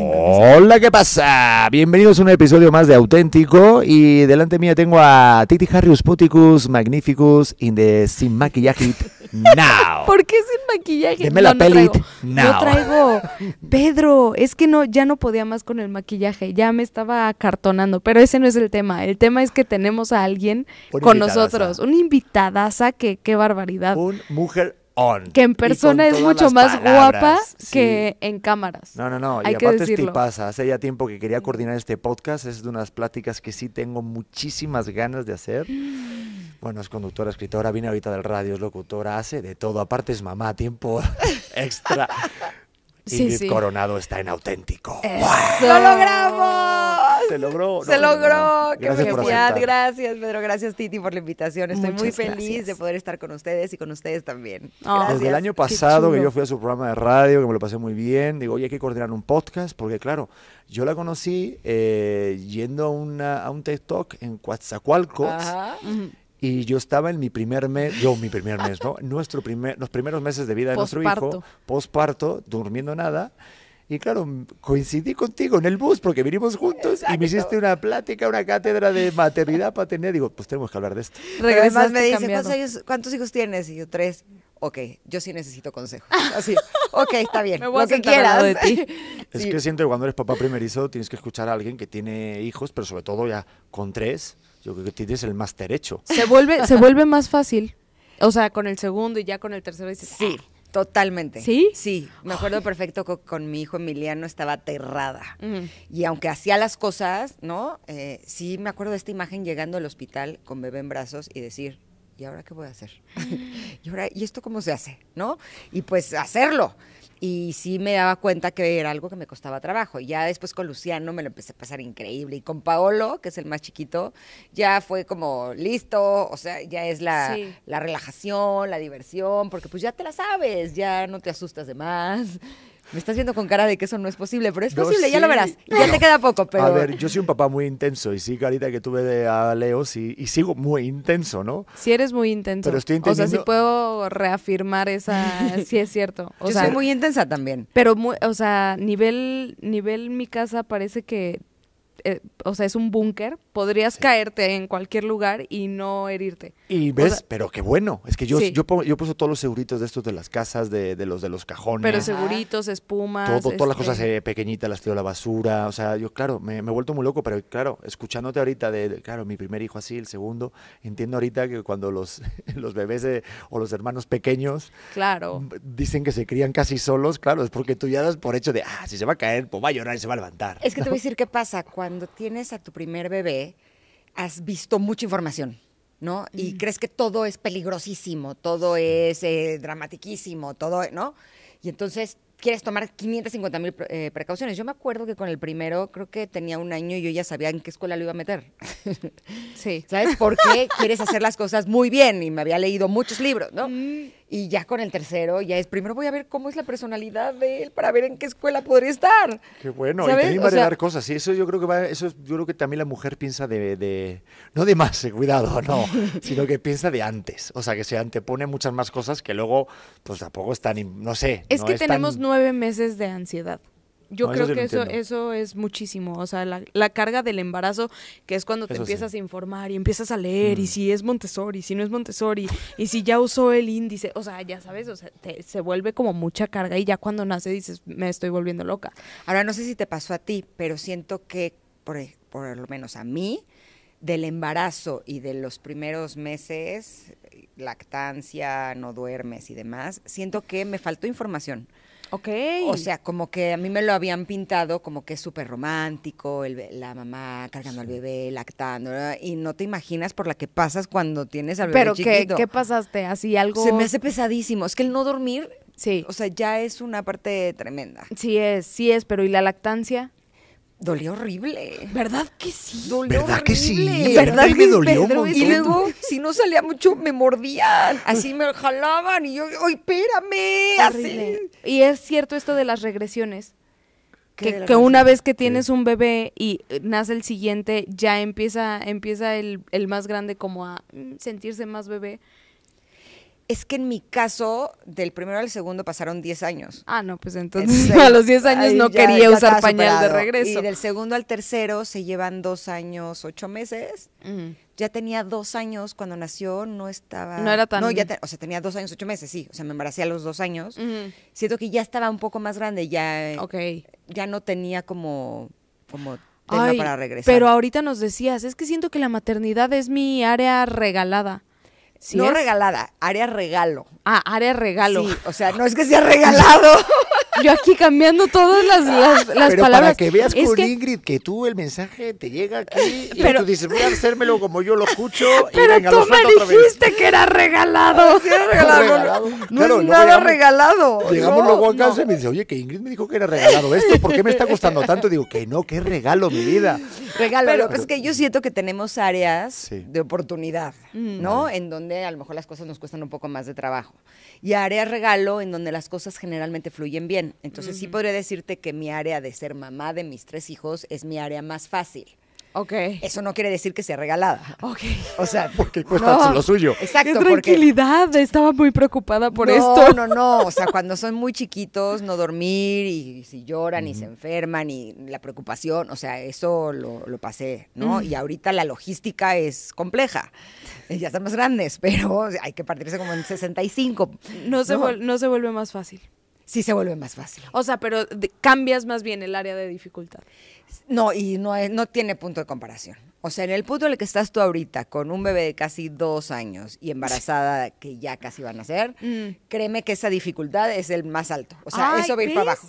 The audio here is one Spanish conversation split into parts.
Hola, ¿qué pasa? Bienvenidos a un episodio más de Auténtico. Y delante mía tengo a Titi Harrius Poticus Magnificus in the Sin Maquillaje Now. ¿Por qué sin maquillaje? Deme la no, Yo traigo, Pedro, es que no, ya no podía más con el maquillaje, ya me estaba cartonando, pero ese no es el tema. El tema es que tenemos a alguien con nosotros, una invitada, que qué barbaridad. Un mujer que en persona es mucho más guapa que en cámaras. No, no, no. y aparte que pasa. Hace ya tiempo que quería coordinar este podcast. Es de unas pláticas que sí tengo muchísimas ganas de hacer. Bueno, es conductora, escritora, viene ahorita del radio, es locutora, hace de todo. Aparte es mamá, tiempo extra. Sí, Coronado está en auténtico. ¡Lo logramos! Se logró. se logró. Gracias, Pedro. Gracias, Titi, por la invitación. Estoy muy feliz de poder estar con ustedes y con ustedes también. Oh, Desde el año pasado que yo fui a su programa de radio, que me lo pasé muy bien, digo, oye, hay que coordinar un podcast, porque claro, yo la conocí eh, yendo a, un a un TikTok en Coatzacoalcos. Ajá. Y yo estaba en mi primer mes, yo mi primer mes, ¿no? Nuestro primer, los primeros meses de vida de nuestro hijo, posparto, durmiendo nada. Y claro, coincidí contigo en el bus porque vinimos juntos y me hiciste una plática, una cátedra de maternidad para tener. Digo, pues tenemos que hablar de esto. además me dice, ¿cuántos, hijos tienes? Y yo, tres. Ok, yo sí necesito consejo Así, ok, está bien, lo que quieras. De ti. Es que siento que cuando eres papá primerizo tienes que escuchar a alguien que tiene hijos, pero sobre todo ya con tres yo creo que tienes el más derecho. Se vuelve, se vuelve más fácil. O sea, con el segundo y ya con el tercero dices. Sí. Ah". Totalmente. ¿Sí? Sí. Me acuerdo perfecto con, mi hijo Emiliano, estaba aterrada. Y aunque hacía las cosas, ¿no? Eh, sí, me acuerdo de esta imagen llegando al hospital con bebé en brazos y decir, ¿y ahora qué voy a hacer? ¿Y ahora, y esto cómo se hace? ¿No? Y pues hacerlo y sí me daba cuenta que era algo que me costaba trabajo. Y ya después con Luciano me lo empecé a pasar increíble. Y con Paolo, que es el más chiquito, ya fue como listo, o sea, ya es la, relajación, la diversión, porque pues ya te la sabes, ya no te asustas de más. Me estás viendo con cara de que eso no es posible, pero es posible, ya lo verás. Ya te queda poco, pero... A ver, yo soy un papá muy intenso y sí, carita, que tuve de a Leo, y sigo muy intenso, ¿no? Sí eres muy intenso. Pero estoy intenso. O sea, sí puedo reafirmar esa... sí es cierto. yo soy muy intensa también. Pero, muy, o sea, nivel, nivel mi casa parece que... Eh, o sea, es un búnker, podrías caerte en cualquier lugar y no herirte. Y ves, pero qué bueno. Es que yo, yo, yo puse todos los seguritos de estos de las casas, de, de los de los cajones. Pero seguritos, espumas. Todas las cosas este eh, pequeñitas, las tiro a la basura. O sea, yo, claro, me, he vuelto muy loco, pero claro, escuchándote ahorita de, claro, mi primer hijo así, el segundo, entiendo ahorita que cuando los, los bebés eh, o los hermanos pequeños claro. dicen que se crían casi solos, claro, es porque tú ya das por hecho de, ah, si se va a caer, pues va a llorar y se va a levantar. Es que te voy a decir qué pasa. Cuando tienes a tu primer bebé, has visto mucha información, ¿no? Y crees que todo es peligrosísimo, todo es eh, dramatiquísimo, todo, ¿no? Y entonces quieres tomar 550 mil eh, precauciones. Yo me acuerdo que con el primero, creo que tenía un año y yo ya sabía en qué escuela lo iba a meter. Sí. ¿Sabes por qué quieres hacer las cosas muy bien? Y me había leído muchos libros, ¿no? Mm. Y ya con el tercero, ya es, primero voy a ver cómo es la personalidad de él para ver en qué escuela podría estar. Qué bueno, y también va a dar cosas. Y eso yo creo que va, eso yo creo que también la mujer piensa de, no de más, eh, cuidado, no, sino que piensa de antes. O sea, que se antepone muchas más cosas que luego, pues tampoco están, no sé. Es que tenemos nueve meses de ansiedad. Yo creo que eso, eso es muchísimo. O sea, la, carga del embarazo, que es cuando te empiezas a informar y empiezas a leer, y mm. si es Montessori, si no es Montessori, y si ya usó el índice, o sea, ya sabes, se vuelve como mucha carga y ya cuando nace dices, me estoy volviendo loca. Ahora, no sé si te pasó a ti, pero siento que, por, por lo menos a mí, del embarazo y de los primeros meses, lactancia, no duermes y demás, siento que me faltó información. Ok. O sea, como que a mí me lo habían pintado como que es súper romántico, la mamá cargando al bebé, lactando, y no te imaginas por la que pasas cuando tienes al bebé Pero ¿qué, ¿qué pasaste? Así algo... Se me hace pesadísimo. Es que el no dormir... Sí. O sea, ya es una parte tremenda. Sí es, sí es, pero ¿y la lactancia? Dolía horrible. ¿Verdad que sí? ¿Verdad que sí? ¿Verdad que me dolió Y luego, si no salía mucho, me mordían. Así me jalaban y yo, ¡ay, espérame! Así. Y es cierto esto de las regresiones. Que, una vez que tienes un bebé y eh, nace el siguiente, ya empieza, empieza el, el más grande como a mm, sentirse más bebé. Es que en mi caso, del primero al segundo pasaron 10 años. Ah, no, pues entonces, a los 10 años no quería usar pañal de regreso. Y del segundo al tercero se llevan dos años, ocho meses. Ya tenía dos años cuando nació, no estaba... No era tan... ya o sea, tenía dos años, ocho meses, sí. O sea, me embaracé a los dos años. Siento que ya estaba un poco más grande, ya... Ya no tenía como... como para regresar. Pero ahorita nos decías, es que siento que la maternidad es mi área regalada no regalada, área regalo. Ah, área regalo. Sí, o sea, no es que sea regalado. yo aquí cambiando todas las, las, palabras. Para que veas con Ingrid que tú el mensaje te llega aquí y pero... tú dices, voy a hacérmelo como yo lo escucho. Pero tú me dijiste que era regalado. Ah, era regalado. No, es nada regalado. Llegamos luego a casa y me dice, oye, que Ingrid me dijo que era regalado esto, ¿por qué me está costando tanto? Digo, que no, que regalo, mi vida. Regalo, pero, es pues que yo siento que tenemos áreas de oportunidad, mm. ¿no? En donde a lo mejor las cosas nos cuestan un poco más de trabajo. Y áreas regalo en donde las cosas generalmente fluyen bien. Entonces sí podría decirte que mi área de ser mamá de mis tres hijos es mi área más fácil. Ok. Eso no quiere decir que sea regalada. Ok. O sea, porque cuesta lo suyo. Exacto. Qué tranquilidad, estaba muy preocupada por esto. No, no, no. O sea, cuando son muy chiquitos, no dormir y si lloran y se enferman y la preocupación, o sea, eso lo, pasé, ¿no? Y ahorita la logística es compleja. Ya están más grandes, pero hay que partirse como en 65. Se, no se vuelve más fácil sí se vuelve más fácil. O sea, pero cambias más bien el área de dificultad. No, y no, es, no tiene punto de comparación. O sea, en el punto en el que estás tú ahorita, con un bebé de casi dos años y embarazada que ya casi van a ser, mm. créeme que esa dificultad es el más alto. O sea, eso va a ir para abajo.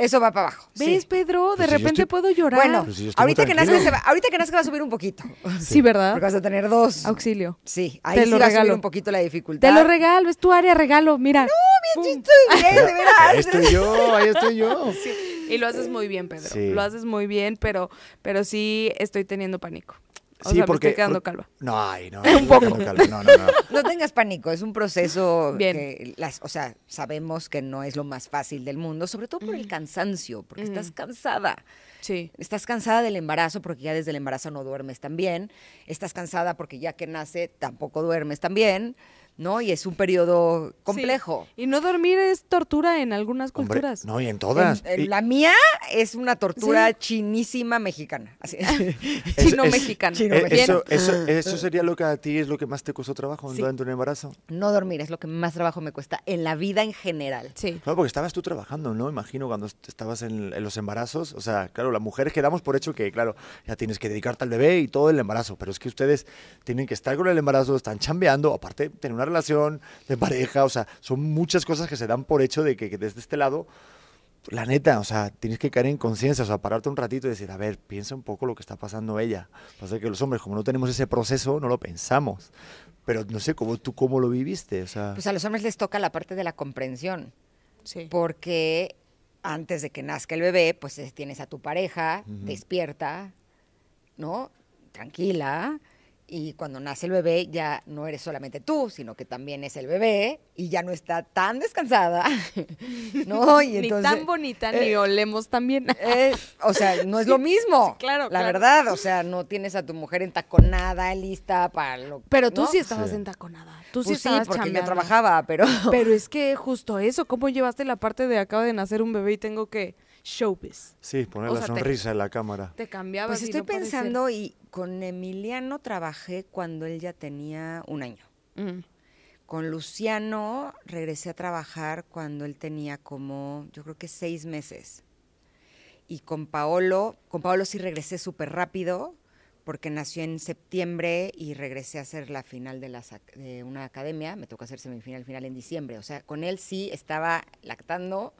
Eso va para abajo. ¿Ves, Pedro? De pues repente puedo llorar. Bueno, ahorita, que nazca, va, a subir un poquito. Sí. ¿verdad? Porque vas a tener dos. Auxilio. Sí, ahí Te va regalo. a un poquito la dificultad. Te lo regalo, es tu área regalo, mira. No, mira, estoy bien, de verdad. Ahí estoy yo, ahí estoy yo. Sí. Y lo haces muy bien, Pedro. Lo haces muy bien, pero, pero sí estoy teniendo pánico sí, porque. quedando calva. No, no. No, no, tengas pánico, es un proceso Bien. que, las, o sea, sabemos que no es lo más fácil del mundo, sobre todo por el cansancio, porque estás cansada. Sí. Estás cansada del embarazo porque ya desde el embarazo no duermes tan bien. Estás cansada porque ya que nace tampoco duermes tan bien. ¿no? Y es un periodo complejo. Y no dormir es tortura en algunas culturas. no, y en todas. La mía es una tortura chinísima mexicana. Chino-mexicana. Chino eh, eso, eso, sería lo que a ti es lo que más te costó trabajo durante un embarazo. No dormir es lo que más trabajo me cuesta en la vida en general. Sí. Claro, porque estabas tú trabajando, ¿no? Imagino cuando estabas en, en los embarazos. O sea, claro, las mujeres quedamos por hecho que, claro, ya tienes que dedicarte al bebé y todo el embarazo. Pero es que ustedes tienen que estar con el embarazo, están chambeando, aparte tener una relación de pareja, o sea, son muchas cosas que se dan por hecho de que, desde este lado, la neta, o sea, tienes que caer en conciencia, o sea, pararte un ratito y decir, a ver, piensa un poco lo que está pasando ella. Pasa que los hombres, como no tenemos ese proceso, no lo pensamos. Pero no sé, ¿cómo, ¿tú cómo lo viviste? O sea, pues a los hombres les toca la parte de la comprensión. Sí. Porque antes de que nazca el bebé, pues eh, tienes a tu pareja, despierta, ¿no? Tranquila, y cuando nace el bebé ya no eres solamente tú, sino que también es el bebé y ya no está tan descansada, ¿no? Y entonces, ni tan bonita, ni eh, olemos también. Eh, o sea, no es lo mismo. claro. La verdad, o sea, no tienes a tu mujer entaconada, lista para lo que. Pero tú sí estabas en entaconada. Tú pues sí, estabas porque me trabajaba, pero. Pero es que justo eso, ¿cómo llevaste la parte de acaba de nacer un bebé y tengo que showbiz. Sí, poner la sonrisa en la cámara. Te cambiaba. Pues estoy pensando y con Emiliano trabajé cuando él ya tenía un año. Mm. Con Luciano regresé a trabajar cuando él tenía como, yo creo que seis meses. Y con Paolo, con Paolo sí regresé súper rápido, porque nació en septiembre y regresé a hacer la final de, de una academia, me tocó hacer semifinal final en diciembre, o sea, con él sí estaba lactando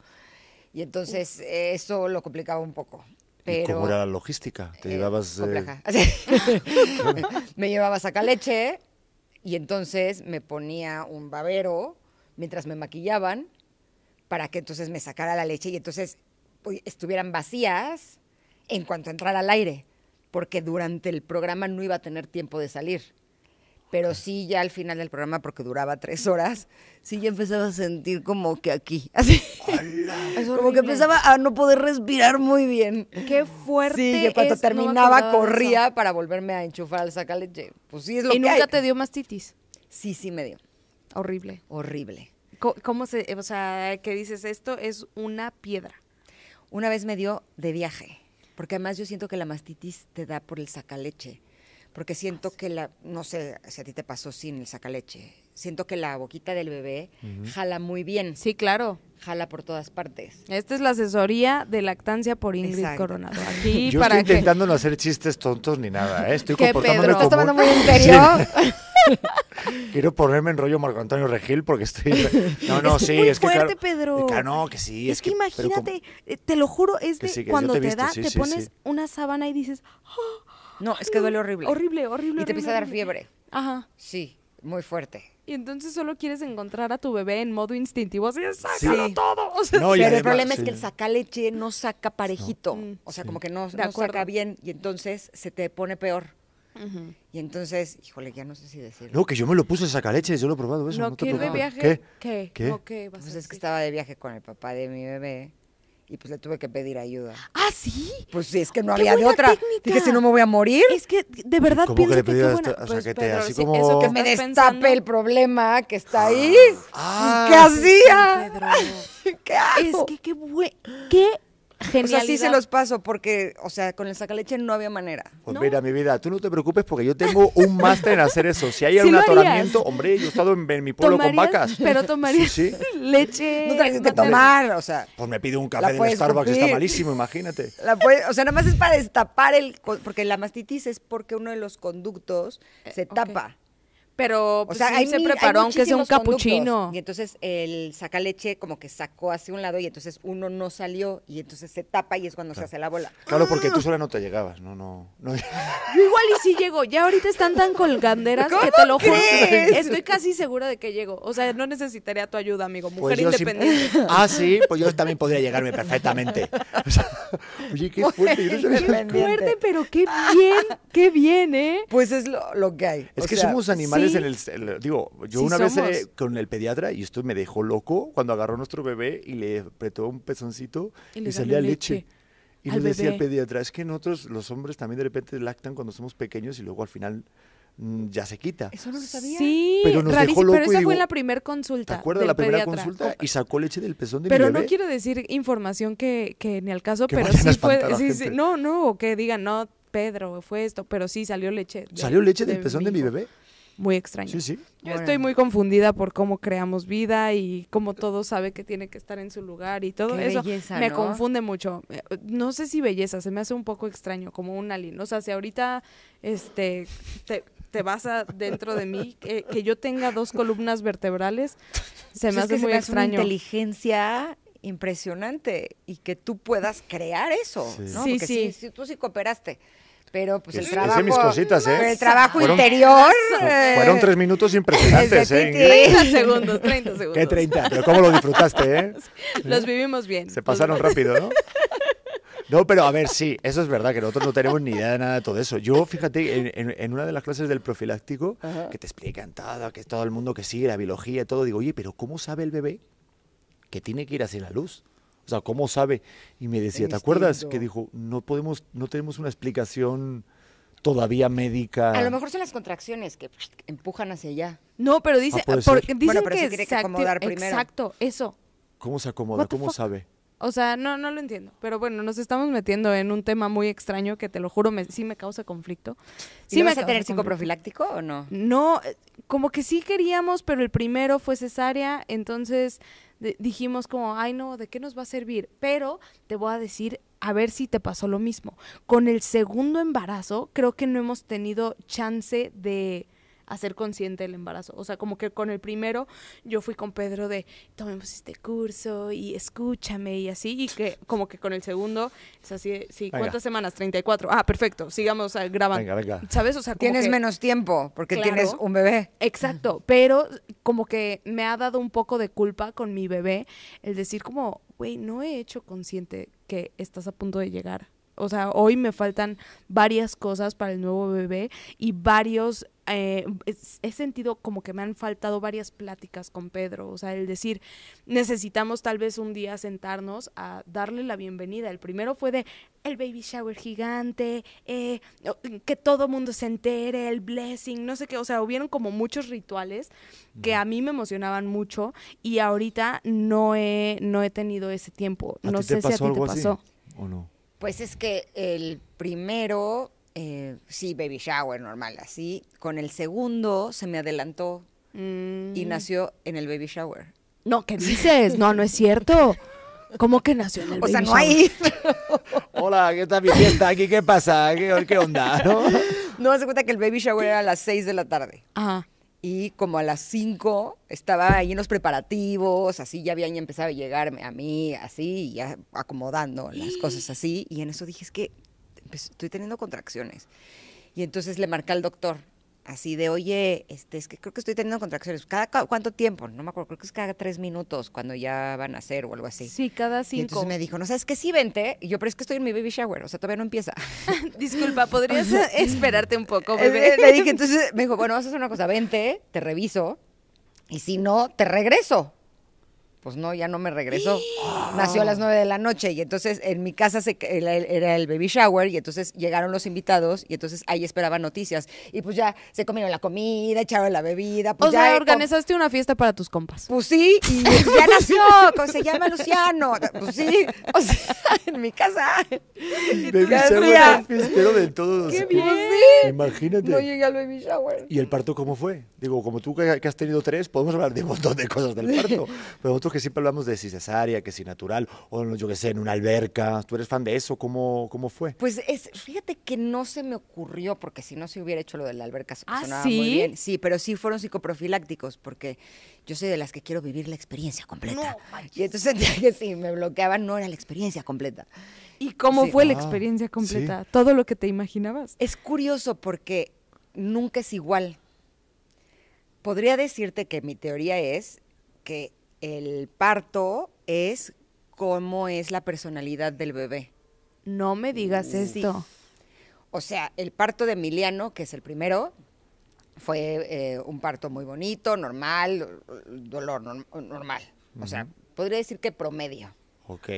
y entonces eso lo complicaba un poco. Pero, ¿Cómo era la logística? ¿Te eh, llevabas...? Eh? me llevaba leche y entonces me ponía un babero mientras me maquillaban para que entonces me sacara la leche y entonces pues, estuvieran vacías en cuanto entrara al aire, porque durante el programa no iba a tener tiempo de salir pero sí ya al final del programa, porque duraba tres horas, sí ya empezaba a sentir como que aquí, así. como que empezaba a no poder respirar muy bien. Qué fuerte. Sí, que cuando terminaba corría para volverme a enchufar al sacaleche. Pues sí, es lo ¿Y nunca te dio mastitis? Sí, sí me dio. Horrible. Horrible. ¿Cómo, se, o sea, qué dices esto es una piedra? Una vez me dio de viaje, porque además yo siento que la mastitis te da por el sacaleche porque siento que la, no sé si a ti te pasó sin el sacaleche, siento que la boquita del bebé jala muy bien. Sí, claro. Jala por todas partes. Esta es la asesoría de lactancia por Ingrid Coronado. Yo estoy intentando no hacer chistes tontos ni nada, ¿eh? estoy comportándome Pedro? ¿Estás tomando muy en Quiero ponerme en rollo Marco Antonio Regil porque estoy. No, no, es sí, es que. Pedro. no, que sí. Es, que, imagínate, eh, te lo juro, es de cuando te, te pones una sábana y dices, ¡Ah! No, es que duele horrible. Horrible, horrible. Y te empieza a dar fiebre. Ajá. Sí, muy fuerte. Y entonces solo quieres encontrar a tu bebé en modo instintivo, así, sácalo sí. todo. O pero el problema es que el saca leche no saca parejito, mm. o sea, como que no, no saca bien y entonces se te pone peor. Y entonces, híjole, ya no sé si decirlo. No, que yo me lo puse saca leche, yo lo he probado No, que de viaje. ¿Qué? ¿Qué? ¿Qué? pues es que estaba de viaje con el papá de mi bebé y pues le tuve que pedir ayuda. ¿Ah, sí? Pues es que no había de otra. Dije, si no me voy a morir. Es que de verdad ¿Cómo pienso que, le pedí que qué buena... Pues, que te, así como... Eso que me destape el problema que está ah. ahí. Ah. ¿Qué hacía? Pedro. ¿Qué hago? Es que qué, bueno. qué y O se los paso porque, o sea, con el sacaleche no había manera. Pues mira, mi vida, tú no te preocupes porque yo tengo un máster en hacer eso. Si hay algún atoramiento, hombre, yo he estado en, mi pueblo con vacas. Pero tomaría leche. No te que tomar, o sea. Pues me pide un café de Starbucks, está malísimo, imagínate. o sea, nada más es para destapar el. Porque la mastitis es porque uno de los conductos se tapa. Pero pues, se preparó aunque sea un capuchino. Y entonces el saca leche como que sacó hacia un lado y entonces uno no salió y entonces se tapa y es cuando se hace la bola. Claro, porque tú ¡Ah! sola no te llegabas, no, no. Yo igual y sí llego. Ya ahorita están tan colganderas que te lo juro. Estoy casi segura de que llego. O sea, no necesitaría tu ayuda, amigo. Pues mujer independiente. Ah, sí, pues yo también podría llegarme perfectamente. O sea, oye, qué fuerte. fuerte, pero qué bien, qué bien, ¿eh? Pues es lo, que hay. Es que somos animales digo, yo una vez eh, con el pediatra y esto me dejó loco cuando agarró nuestro bebé y le apretó un pezoncito y, salía leche. Y le decía al pediatra, es que nosotros los hombres también de repente lactan cuando somos pequeños y luego al final mm, ya se quita. Eso no lo sabía. Sí, pero esa fue la primera consulta. ¿Te acuerdas la primera consulta? Y sacó leche del pezón de mi bebé. Pero no quiero decir información que, que ni al caso, pero sí fue. no, no, que digan, no, Pedro, fue esto, pero sí salió leche. ¿Salió leche del pezón de mi bebé? muy extraño. Sí, Yo estoy muy confundida por cómo creamos vida y cómo todo sabe que tiene que estar en su lugar y todo eso me confunde mucho. Eh, no sé si belleza, se me hace un poco extraño, como un alien. O sea, si ahorita este te, vas dentro de mí, que, yo tenga dos columnas vertebrales, se pues me hace muy extraño. una inteligencia impresionante y que tú puedas crear eso, sí. Sí, Si, tú sí cooperaste. Pero pues el trabajo, mis cositas, ¿eh? el trabajo interior. Eh. fueron tres minutos impresionantes, ¿eh? 30 segundos, 30 segundos. ¿Qué 30? Pero cómo lo disfrutaste, ¿eh? Los vivimos bien. Se pasaron rápido, ¿no? No, pero a ver, sí, eso es verdad, que nosotros no tenemos ni idea de nada de todo eso. Yo, fíjate, en, una de las clases del profiláctico, que te explican todo, que todo el mundo que sigue la biología y todo, digo, oye, pero ¿cómo sabe el bebé que tiene que ir hacia la luz? O sea, ¿cómo sabe? Y me decía, ¿te acuerdas? Que dijo, no podemos, no tenemos una explicación todavía médica. A lo mejor son las contracciones que empujan hacia allá. No, pero dice, ah, que, se que acomodar primero. Exacto, eso. ¿Cómo se acomoda? ¿Cómo sabe? O sea, no, no lo entiendo. Pero bueno, nos estamos metiendo en un tema muy extraño que te lo juro, sí me causa conflicto. sí vas a tener psicoprofiláctico o no? No, eh, como que sí queríamos, pero el primero fue cesárea, entonces dijimos como, ay no, ¿de qué nos va a servir? Pero te voy a decir, a ver si te pasó lo mismo. Con el segundo embarazo, creo que no hemos tenido chance de hacer consciente el embarazo. O sea, como que con el primero yo fui con Pedro de tomemos este curso y escúchame y así, y que como que con el segundo es así, sí, ¿cuántas semanas? 34. Ah, perfecto, sigamos ah, grabando. Venga, ¿Sabes? O sea, tienes menos tiempo porque tienes un bebé. Exacto, pero como que me ha dado un poco de culpa con mi bebé el decir como, güey, no he hecho consciente que estás a punto de llegar o sea, hoy me faltan varias cosas para el nuevo bebé y varios eh, he sentido como que me han faltado varias pláticas con Pedro, o sea, el decir, necesitamos tal vez un día sentarnos a darle la bienvenida. El primero fue de el baby shower gigante, eh, que todo mundo se entere, el blessing, no sé qué, o sea, hubieron como muchos rituales que a mí me emocionaban mucho y ahorita no he, no he tenido ese tiempo. no sé si a ti te pasó. ¿O no? Pues es que el primero, eh, sí, baby shower normal, así. Con el segundo se me adelantó y mm. nació en el baby shower. No, ¿qué dices? No, no es cierto. ¿Cómo que nació en el o sea, no hay... Hola, ¿qué tal mi fiesta aquí? ¿Qué pasa? ¿Qué, onda? ¿No? no, se cuenta que el baby shower era a las 6 de la tarde. Ajá y como a las 5 estaba ahí en los preparativos, así ya habían empezado a llegarme a mí, así, ya acomodando las cosas así. Y en eso dije, es que estoy teniendo contracciones. Y entonces le marqué al doctor así de, oye, este, es que creo que estoy teniendo contracciones. ¿Cada cuánto tiempo? No me acuerdo, creo que es cada tres minutos cuando ya van a hacer o algo así. Sí, cada cinco. Y entonces me dijo, no sabes que sí, vente. Y yo, pero es que estoy en mi baby shower, o sea, todavía no empieza. Disculpa, ¿podrías esperarte un poco, eh, bebé? Le dije, entonces me dijo, bueno, vas a hacer una cosa, vente, te reviso. Y si no, te regreso pues no, ya no me regresó. Nació a las nueve de la noche y entonces en mi casa era el baby shower y entonces llegaron los invitados y entonces ahí esperaban noticias. Y pues ya se comieron la comida, echaron la bebida. Pues ya organizaste una fiesta para tus compas. Pues sí, y ya nació, se llama Luciano. Pues sí, o sea, en mi casa. Baby shower el de todos. Pues imagínate. No llegué al baby shower. ¿Y el parto cómo fue? Digo, como tú que, has tenido tres, podemos hablar de un montón de cosas del parto. Pero que siempre hablamos de si cesárea, que si natural, o yo qué sé, en una alberca. ¿Tú eres fan de eso? ¿Cómo, cómo fue? Pues es, fíjate que no se me ocurrió, porque si no se hubiera hecho lo de la alberca, ¿Ah, muy bien. Sí, pero sí fueron psicoprofilácticos, porque yo soy de las que quiero vivir la experiencia completa. y entonces si me bloqueaban, no era la experiencia completa. ¿Y cómo fue la ah, experiencia completa? ¿Todo lo que te imaginabas? Es curioso porque nunca es igual. Podría decirte que mi teoría es que el parto es cómo es la personalidad del bebé. No me digas esto. O sea, el parto de Emiliano, que es el primero, fue eh, un parto muy bonito, normal, dolor normal. O sea, podría decir que promedio. Ok.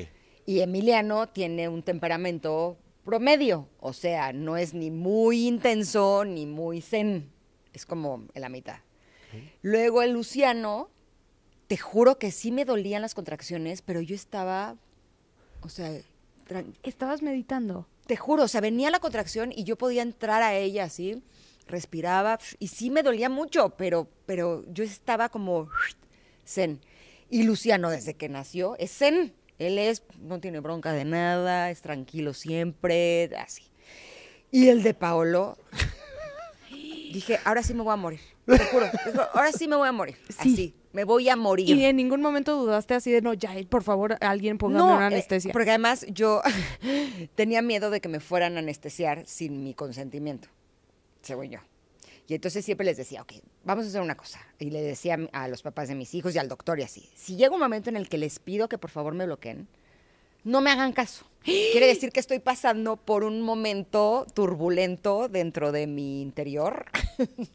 Y Emiliano tiene un temperamento promedio, o sea, no es ni muy intenso ni muy zen, es como en la mitad. Luego el Luciano te juro que sí me dolían las contracciones, pero yo estaba, o sea... Estabas meditando. Te juro, o sea, venía la contracción y yo podía entrar a ella así, respiraba y sí me dolía mucho, pero, pero yo estaba como zen. Y Luciano, desde que nació, es zen. Él es, no tiene bronca de nada, es tranquilo siempre, así. Y el de Paolo, dije, ahora sí me voy a morir, te juro. Ahora sí me voy a morir, sí me voy a morir. Y en ningún momento dudaste así de, no, ya, eh, por favor, alguien póngame una eh, anestesia. porque además yo tenía miedo de que me fueran a anestesiar sin mi consentimiento, según yo. Y entonces siempre les decía, ok, vamos a hacer una cosa. Y le decía a los papás de mis hijos y al doctor y así, si llega un momento en el que les pido que por favor me bloqueen, no me hagan caso. Quiere decir que estoy pasando por un momento turbulento dentro de mi interior.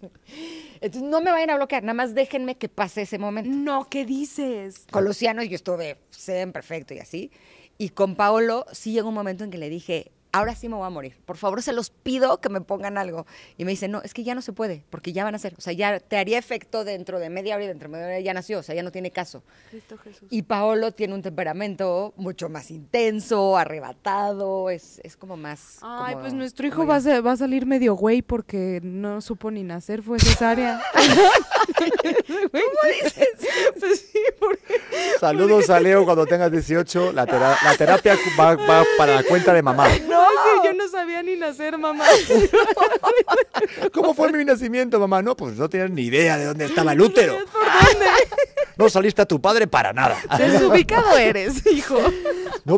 Entonces, no me vayan a bloquear, nada más déjenme que pase ese momento. No, ¿qué dices? Con Luciano yo estuve en perfecto y así. Y con Paolo sí llegó un momento en que le dije, ahora sí me voy a morir. Por favor, se los pido que me pongan algo. Y me dicen, no, es que ya no se puede, porque ya van a hacer. O sea, ya te haría efecto dentro de media hora y dentro de media hora ya nació, o sea, ya no tiene caso. Cristo Jesús. Y Paolo tiene un temperamento mucho más intenso, arrebatado, es, como más... Ay, pues nuestro hijo va a, salir medio güey porque no supo ni nacer, fue cesárea. ¿Cómo dices? Pues sí, porque... Saludos a Leo cuando tengas 18, la, terapia va, va, para la cuenta de mamá. No yo no sabía ni nacer, mamá. ¿Cómo fue mi nacimiento, mamá? No, pues no tenías ni idea de dónde estaba el útero. No, ¿Por saliste a tu padre para nada. Desubicado eres, hijo.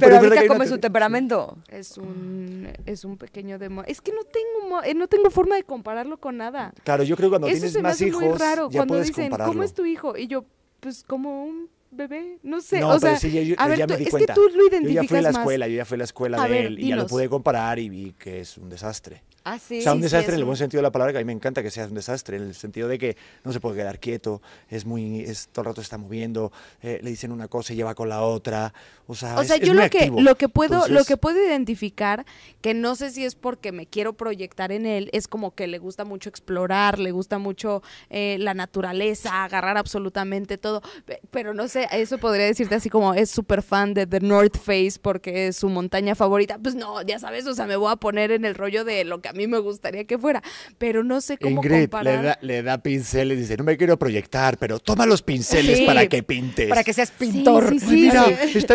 pero, ahorita, ¿cómo su temperamento? Es un, es un pequeño demonio. Es que no tengo, eh, no tengo forma de compararlo con nada. Claro, yo creo que cuando tienes más hijos, cuando dicen, ¿cómo es tu hijo? Y yo, pues como un bebé, no sé, no, o sea, sí, yo, ya a ver, cuenta. que tú lo identificas Yo ya fui a la escuela, yo ya fui a la escuela de él y ya lo pude comparar y vi que es un desastre. Ah, o sea, un desastre en el buen sentido de la palabra, que a mí me encanta que sea un desastre, en el sentido de que no se puede quedar quieto, es muy, es, todo el rato está moviendo, eh, le dicen una cosa y lleva con la otra. O sea, yo lo, que, lo que puedo, lo que puedo identificar, que no sé si es porque me quiero proyectar en él, es como que le gusta mucho explorar, le gusta mucho eh, la naturaleza, agarrar absolutamente todo. Pero no sé, eso podría decirte así como es súper fan de The North Face porque es su montaña favorita. Pues no, ya sabes, o sea, me voy a poner en el rollo de lo que a mí me gustaría que fuera, pero no sé cómo Ingrid Le da, le da pinceles, dice, no me quiero proyectar, pero toma los pinceles para que pintes. Para que seas pintor. mira, está,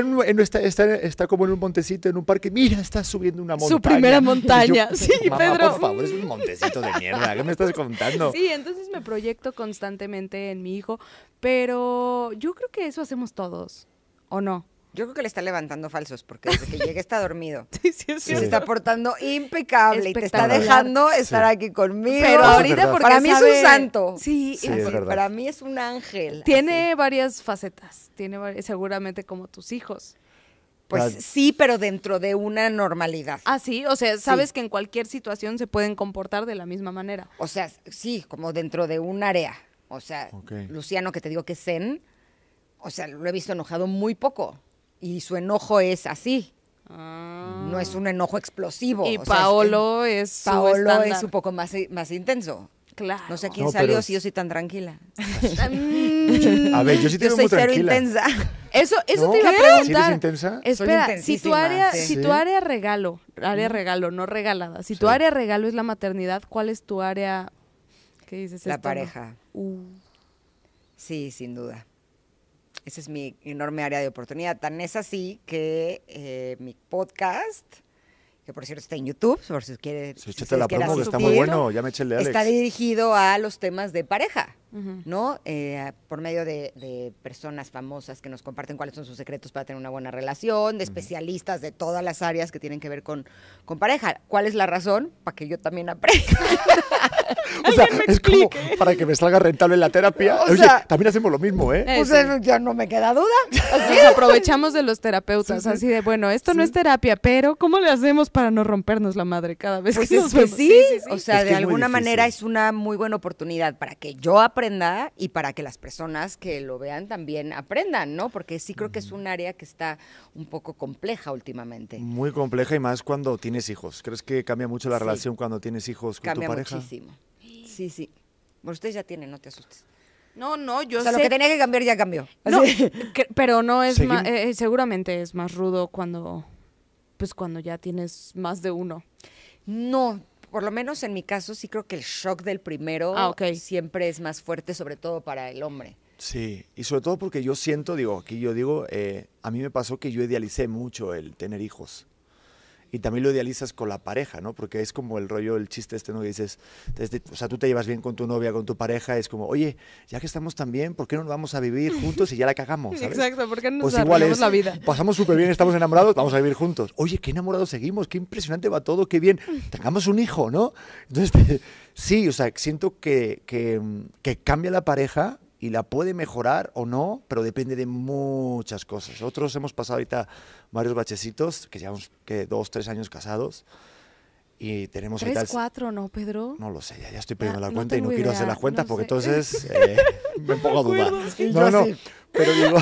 como en un montecito, en un parque, mira, está subiendo una montaña. Su primera montaña, sí, Mamá, Pedro. por favor, es un montecito de mierda, ¿qué me estás contando? Sí, entonces me proyecto constantemente en mi hijo, pero yo creo que eso hacemos todos, ¿o no? Yo creo que le está levantando falsos porque desde que está dormido. Sí, sí, sí. Se está portando impecable y te está dejando estar aquí conmigo. Pero ahorita porque para mí es un santo. Sí, para mí es un ángel. Tiene varias facetas, tiene seguramente como tus hijos. Pues sí, pero dentro de una normalidad. Ah, sí, o sea, sabes que en cualquier situación se pueden comportar de la misma manera. O sea, sí, como dentro de un área. O sea, Luciano, que te digo que es zen, o sea, lo he visto enojado muy poco y su enojo es así. Ah. No es un enojo explosivo. Y Paolo es, Paolo es un poco más, más intenso. Claro. No sé quién salió si yo soy tan tranquila. a ver, yo sí tengo muy intensa. Eso, eso te iba a preguntar. intensa? Espera, si tu área, si tu área regalo, área ¿Mm? regalo, no regalada, si tu área regalo es la maternidad, ¿cuál es tu área? ¿Qué dices? La pareja. Uh. Sí, sin duda. Esa es mi enorme área de oportunidad. Tan es así que eh, mi podcast, que por cierto está en YouTube, por si quiere. Sí, la que está muy bueno, ya me eché el Está dirigido a los temas de pareja. ¿no? Eh, por medio de, personas famosas que nos comparten cuáles son sus secretos para tener una buena relación, de especialistas de todas las áreas que tienen que ver con, con pareja. ¿Cuál es la razón? Para que yo también aprenda. o sea, es como para que me salga rentable la terapia. O también hacemos lo mismo, ¿eh? Pues, o sea, ya no me queda duda. aprovechamos de los terapeutas, así de, bueno, esto no es terapia, pero ¿cómo le hacemos para no rompernos la madre cada vez pues que sí. O sea, de alguna manera es una muy buena oportunidad para que yo aprenda aprenda y para que las personas que lo vean también aprendan, ¿no? Porque sí creo que es un área que está un poco compleja últimamente. Muy compleja y más cuando tienes hijos. ¿Crees que cambia mucho la relación cuando tienes hijos con tu pareja? Muchísimo. Sí, sí. Bueno, ustedes ya tienen, no te asustes. No, no, yo o sea, lo que tenía que cambiar ya cambió. pero no es eh, seguramente es más rudo cuando pues cuando ya tienes más de uno. No, por lo menos en mi caso, sí creo que el shock del primero ah, siempre es más fuerte, sobre todo para el hombre. Sí, y sobre todo porque yo siento, digo, aquí yo digo, eh, a mí me pasó que yo idealicé mucho el tener hijos y también lo idealizas con la pareja, ¿no? Porque es como el rollo, el chiste este, ¿no? Que dices, o sea, tú te llevas bien con tu novia, con tu pareja, es como, oye, ya que estamos tan bien, ¿por qué no nos vamos a vivir juntos y ya la cagamos? Exacto, porque nos pues la vida? Pasamos súper bien, estamos enamorados, vamos a vivir juntos. Oye, qué enamorados seguimos, qué impresionante va todo, qué bien, tengamos un hijo, ¿no? Entonces, sí, o sea, siento que, que, que cambia la pareja y la puede mejorar o no, pero depende de muchas cosas. Nosotros hemos pasado ahorita varios bachecitos, que llevamos que dos, tres años casados. Y tenemos ¿Tres, cuatro, no, Pedro? No lo sé, ya, estoy perdiendo ah, la cuenta y no quiero hacer las cuentas porque entonces eh, me pongo a dudar. No, no, pero digo...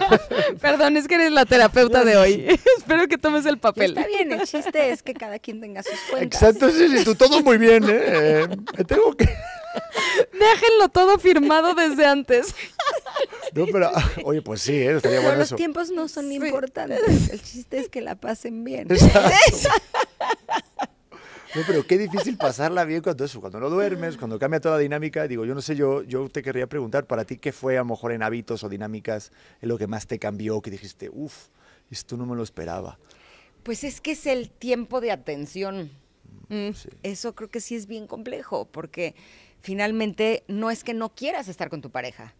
Perdón, es que eres la terapeuta de hoy. Espero que tomes el papel. está bien, el chiste es que cada quien tenga sus cuentas. Exacto, sí, sí, tú todo muy bien, ¿eh? eh me tengo que... Déjenlo todo firmado desde antes. No, pero, oye, pues sí, ¿eh? estaría bueno Los tiempos no son importantes. El chiste es que la pasen bien. No, pero qué difícil pasarla bien cuando eso, cuando no duermes, cuando cambia toda la dinámica. Digo, yo no sé, yo, yo te querría preguntar, para ti, ¿qué fue a lo mejor en hábitos o dinámicas lo que más te cambió, que dijiste, uff, esto no me lo esperaba? Pues es que es el tiempo de atención. Mm, mm, eso creo que sí es bien complejo, porque finalmente no es que no quieras estar con tu pareja,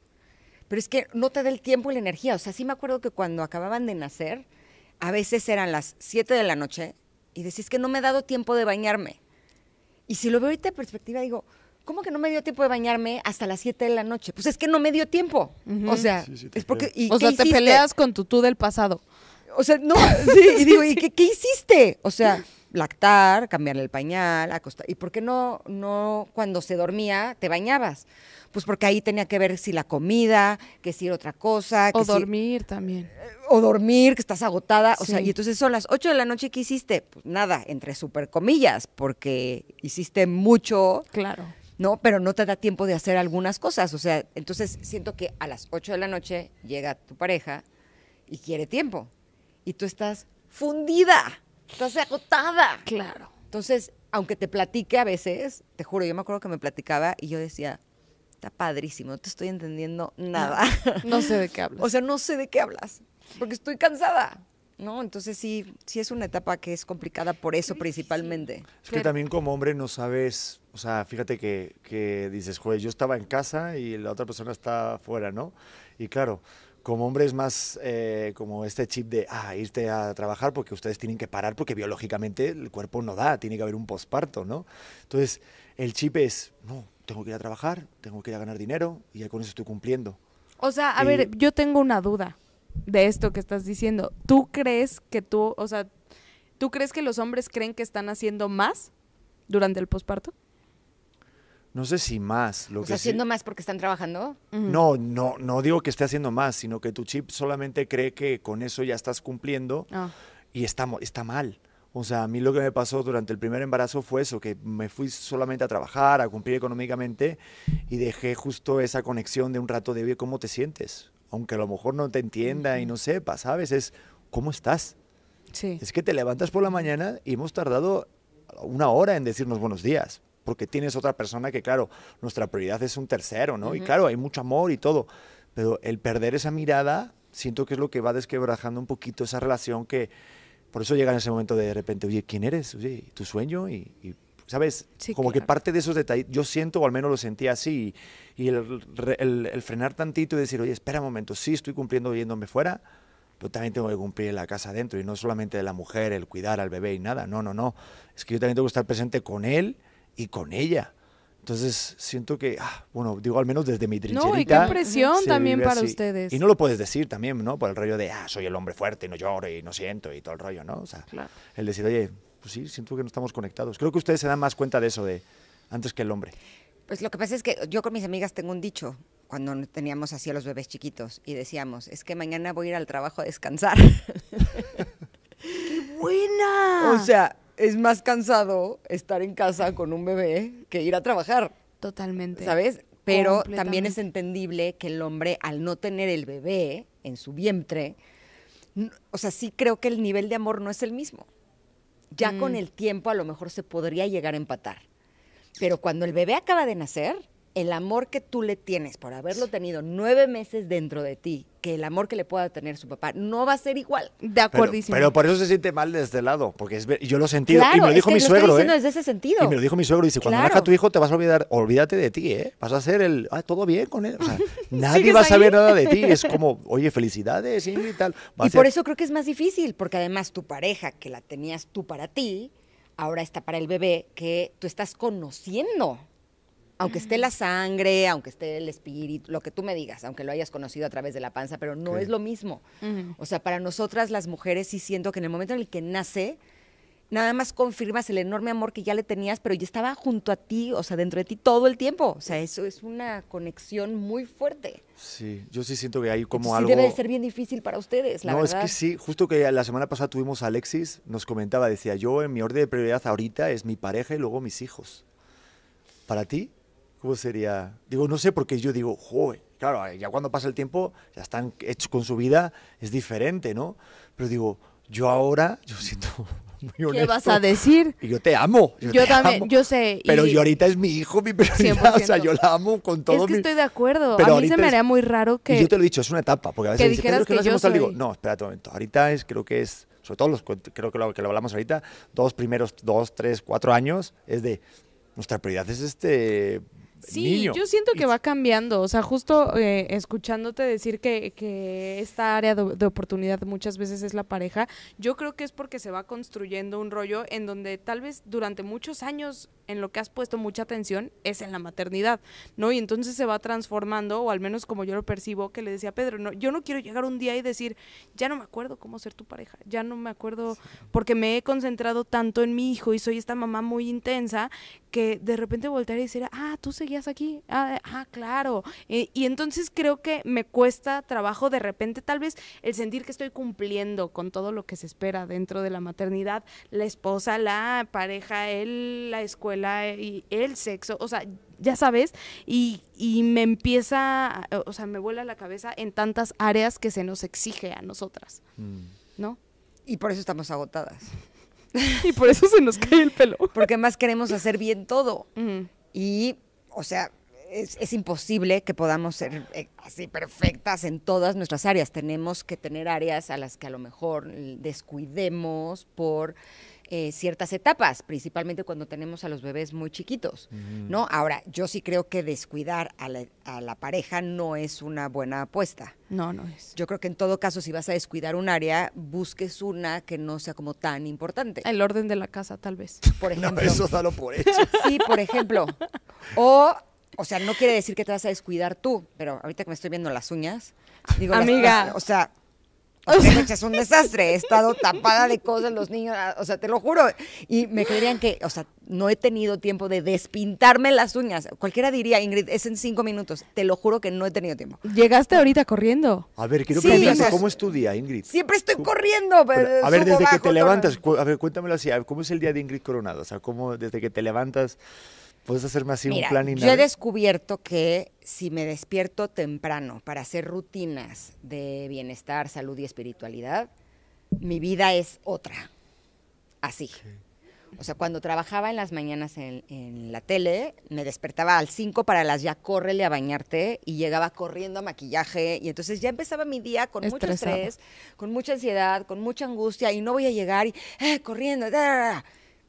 pero es que no te da el tiempo y la energía. O sea, sí me acuerdo que cuando acababan de nacer, a veces eran las 7 de la noche y decís que no me he dado tiempo de bañarme. Y si lo veo ahorita de perspectiva, digo, ¿cómo que no me dio tiempo de bañarme hasta las 7 de la noche? Pues es que no me dio tiempo. O sea, es porque... o sea, te peleas con tu tú del pasado. O sea, no, sí, y digo, ¿y qué hiciste? O sea, lactar, cambiarle el pañal, acostar. ¿Y por qué no, no cuando se dormía te bañabas? Pues porque ahí tenía que ver si la comida, que si era otra cosa. o dormir también. Eh, o dormir, que estás agotada. O sea, y entonces son las 8 de la noche, ¿qué hiciste? Pues nada, entre super comillas, porque hiciste mucho. Claro. ¿no? Pero no te da tiempo de hacer algunas cosas. O sea, entonces siento que a las 8 de la noche llega tu pareja y quiere tiempo. Y tú estás fundida estás agotada. Claro. Entonces, aunque te platique a veces, te juro, yo me acuerdo que me platicaba y yo decía, está padrísimo, no te estoy entendiendo nada. No, sé de qué hablas. o sea, no sé de qué hablas, porque estoy cansada. ¿no? Entonces sí, sí es una etapa que es complicada por eso principalmente. Es que también como hombre no sabes, o sea, fíjate que, que dices, joder, yo estaba en casa y la otra persona está afuera, ¿no? Y claro, como hombres más eh, como este chip de ah, irte a trabajar porque ustedes tienen que parar porque biológicamente el cuerpo no da, tiene que haber un posparto, ¿no? Entonces, el chip es, no, tengo que ir a trabajar, tengo que ir a ganar dinero y con eso estoy cumpliendo. O sea, a ver, yo tengo una duda de esto que estás diciendo. ¿Tú crees que tú, o sea, tú crees que los hombres creen que están haciendo más durante el posparto? No sé si más. Lo que haciendo más porque están trabajando. No, no, no digo que esté haciendo más, sino que tu chip solamente cree que con eso ya estás cumpliendo ah. y está, está mal. O sea, a mí lo que me pasó durante el primer embarazo fue eso, que me fui solamente a trabajar, a cumplir económicamente y dejé justo esa conexión de un rato de, vida. ¿cómo te sientes? Aunque a lo mejor no te entienda y no sepa, ¿sabes? Es, ¿cómo estás? Sí. Es que te levantas por la mañana y hemos tardado una hora en decirnos buenos días porque tienes otra persona que, claro, nuestra prioridad es un tercero, ¿no? Y claro, hay mucho amor y todo, pero el perder esa mirada, siento que es lo que va desquebrajando un poquito esa relación que, por eso llega en ese momento de, de repente, oye, ¿quién eres? Oye, tu sueño y, ¿sabes? como que parte de esos detalles, yo siento, o al menos lo sentía así, y, el, frenar tantito y decir, oye, espera un momento, sí estoy cumpliendo yéndome fuera, pero también tengo que cumplir la casa adentro, y no solamente de la mujer, el cuidar al bebé y nada, no, no, no, es que yo también tengo que estar presente con él y con ella. Entonces siento que, ah, bueno, digo al menos desde mi trincherita. No, y qué impresión también para ustedes. Y no lo puedes decir también, ¿no? Por el rollo de, ah, soy el hombre fuerte y no lloro y no siento y todo el rollo, ¿no? O sea, el decir, oye, pues sí, siento que no estamos conectados. Creo que ustedes se dan más cuenta de eso, de antes que el hombre. Pues lo que pasa es que yo con mis amigas tengo un dicho, cuando teníamos así a los bebés chiquitos, y decíamos, es que mañana voy a ir al trabajo a descansar. ¡Qué buena! O sea, es más cansado estar en casa con un bebé que ir a trabajar. Totalmente. ¿Sabes? Pero también es entendible que el hombre, al no tener el bebé en su vientre, o sea, sí creo que el nivel de amor no es el mismo. Ya con mm. el tiempo a lo mejor se podría llegar a empatar. Pero cuando el bebé acaba de nacer, el amor que tú le tienes por haberlo tenido nueve meses dentro de ti, que el amor que le pueda tener su papá, no va a ser igual. De acuerdo. Pero, por eso se siente mal desde el este lado, porque es, yo lo he sentido. y me lo dijo mi suegro. eh. desde ese sentido. Y me lo dijo mi suegro. Dice: Cuando tu hijo, te vas a olvidar, olvídate de ti, ¿eh? Vas a hacer el. Ah, todo bien con él. O sea, nadie va a saber nada de ti. Es como, oye, felicidades y tal. y por eso creo que es más difícil, porque además tu pareja, que la tenías tú para ti, ahora está para el bebé, que tú estás conociendo aunque esté la sangre, aunque esté el espíritu, lo que tú me digas, aunque lo hayas conocido a través de la panza, pero no es lo mismo. O sea, para nosotras las mujeres sí siento que en el momento en el que nace, nada más confirmas el enorme amor que ya le tenías, pero ya estaba junto a ti, o sea, dentro de ti todo el tiempo. O sea, eso es una conexión muy fuerte. Sí, yo sí siento que hay como algo... debe ser bien difícil para ustedes, la verdad. No, es que sí, justo que la semana pasada tuvimos a Alexis, nos comentaba, decía, yo en mi orden de prioridad ahorita es mi pareja y luego mis hijos. ¿Para ti? ¿Cómo sería? Digo, no sé, porque yo digo, joven, claro, ya cuando pasa el tiempo, ya están hechos con su vida, es diferente, ¿no? Pero digo, yo ahora, yo siento muy honesto. ¿Qué vas a decir? Y yo te amo. Yo, también, yo sé. Pero yo ahorita es mi hijo, mi prioridad. O sea, yo la amo con todo. Es que estoy de acuerdo. a mí se me haría muy raro que. yo te lo he dicho, es una etapa. Porque a veces que dijeras que, que yo soy... digo, no, espérate un momento. Ahorita es, creo que es, sobre todo los, creo que lo, que lo hablamos ahorita, dos primeros, dos, tres, cuatro años, es de nuestra prioridad es este Sí, yo siento que va cambiando, o sea, justo eh, escuchándote decir que, que esta área de, de, oportunidad muchas veces es la pareja, yo creo que es porque se va construyendo un rollo en donde tal vez durante muchos años en lo que has puesto mucha atención es en la maternidad, ¿no? Y entonces se va transformando, o al menos como yo lo percibo, que le decía a Pedro, no, yo no quiero llegar un día y decir, ya no me acuerdo cómo ser tu pareja, ya no me acuerdo, porque me he concentrado tanto en mi hijo y soy esta mamá muy intensa que de repente voltear y decir, ah, tú seguías aquí, ah, ah claro. Eh, y entonces creo que me cuesta trabajo de repente tal vez el sentir que estoy cumpliendo con todo lo que se espera dentro de la maternidad, la esposa, la pareja, la escuela eh, y el sexo, o sea, ya sabes, y, me empieza, o sea, me vuela la cabeza en tantas áreas que se nos exige a nosotras, mm. ¿no? Y por eso estamos agotadas. y por eso se nos cae el pelo. Porque más queremos hacer bien todo. Y, o sea, es, es, imposible que podamos ser eh, así perfectas en todas nuestras áreas. Tenemos que tener áreas a las que a lo mejor descuidemos por eh, ciertas etapas, principalmente cuando tenemos a los bebés muy chiquitos, ¿no? Ahora, yo sí creo que descuidar a la, pareja no es una buena apuesta. No, no es. Yo creo que en todo caso, si vas a descuidar un área, busques una que no sea como tan importante. El orden de la casa, tal vez. Por ejemplo. eso dalo por hecho. Sí, por ejemplo. O o sea, no quiere decir que te vas a descuidar tú, pero ahorita que me estoy viendo las uñas, digo, amiga, o sea, es un desastre. He estado tapada de cosas, los niños, ah, o sea, te lo juro. Y me creerían que, o sea, no he tenido tiempo de despintarme las uñas. Cualquiera diría, Ingrid, es en cinco minutos. Te lo juro que no he tenido tiempo. Llegaste ahorita corriendo. A ver, quiero preguntarte, ¿cómo es tu día, Ingrid? Siempre estoy corriendo. Pero, pues, a ver, desde que te levantas, a ver, cuéntamelo así, ¿cómo es el día de Ingrid Coronado? O sea, ¿cómo desde que te levantas? ¿Puedes hacerme así un plan nada Yo he descubierto que si me despierto temprano para hacer rutinas de bienestar, salud y espiritualidad, mi vida es otra. Así. O sea, cuando trabajaba en las mañanas en, la tele, me despertaba al 5 para las ya córrele a bañarte y llegaba corriendo a maquillaje y entonces ya empezaba mi día con mucho estrés, con mucha ansiedad, con mucha angustia y no voy a llegar y eh, corriendo.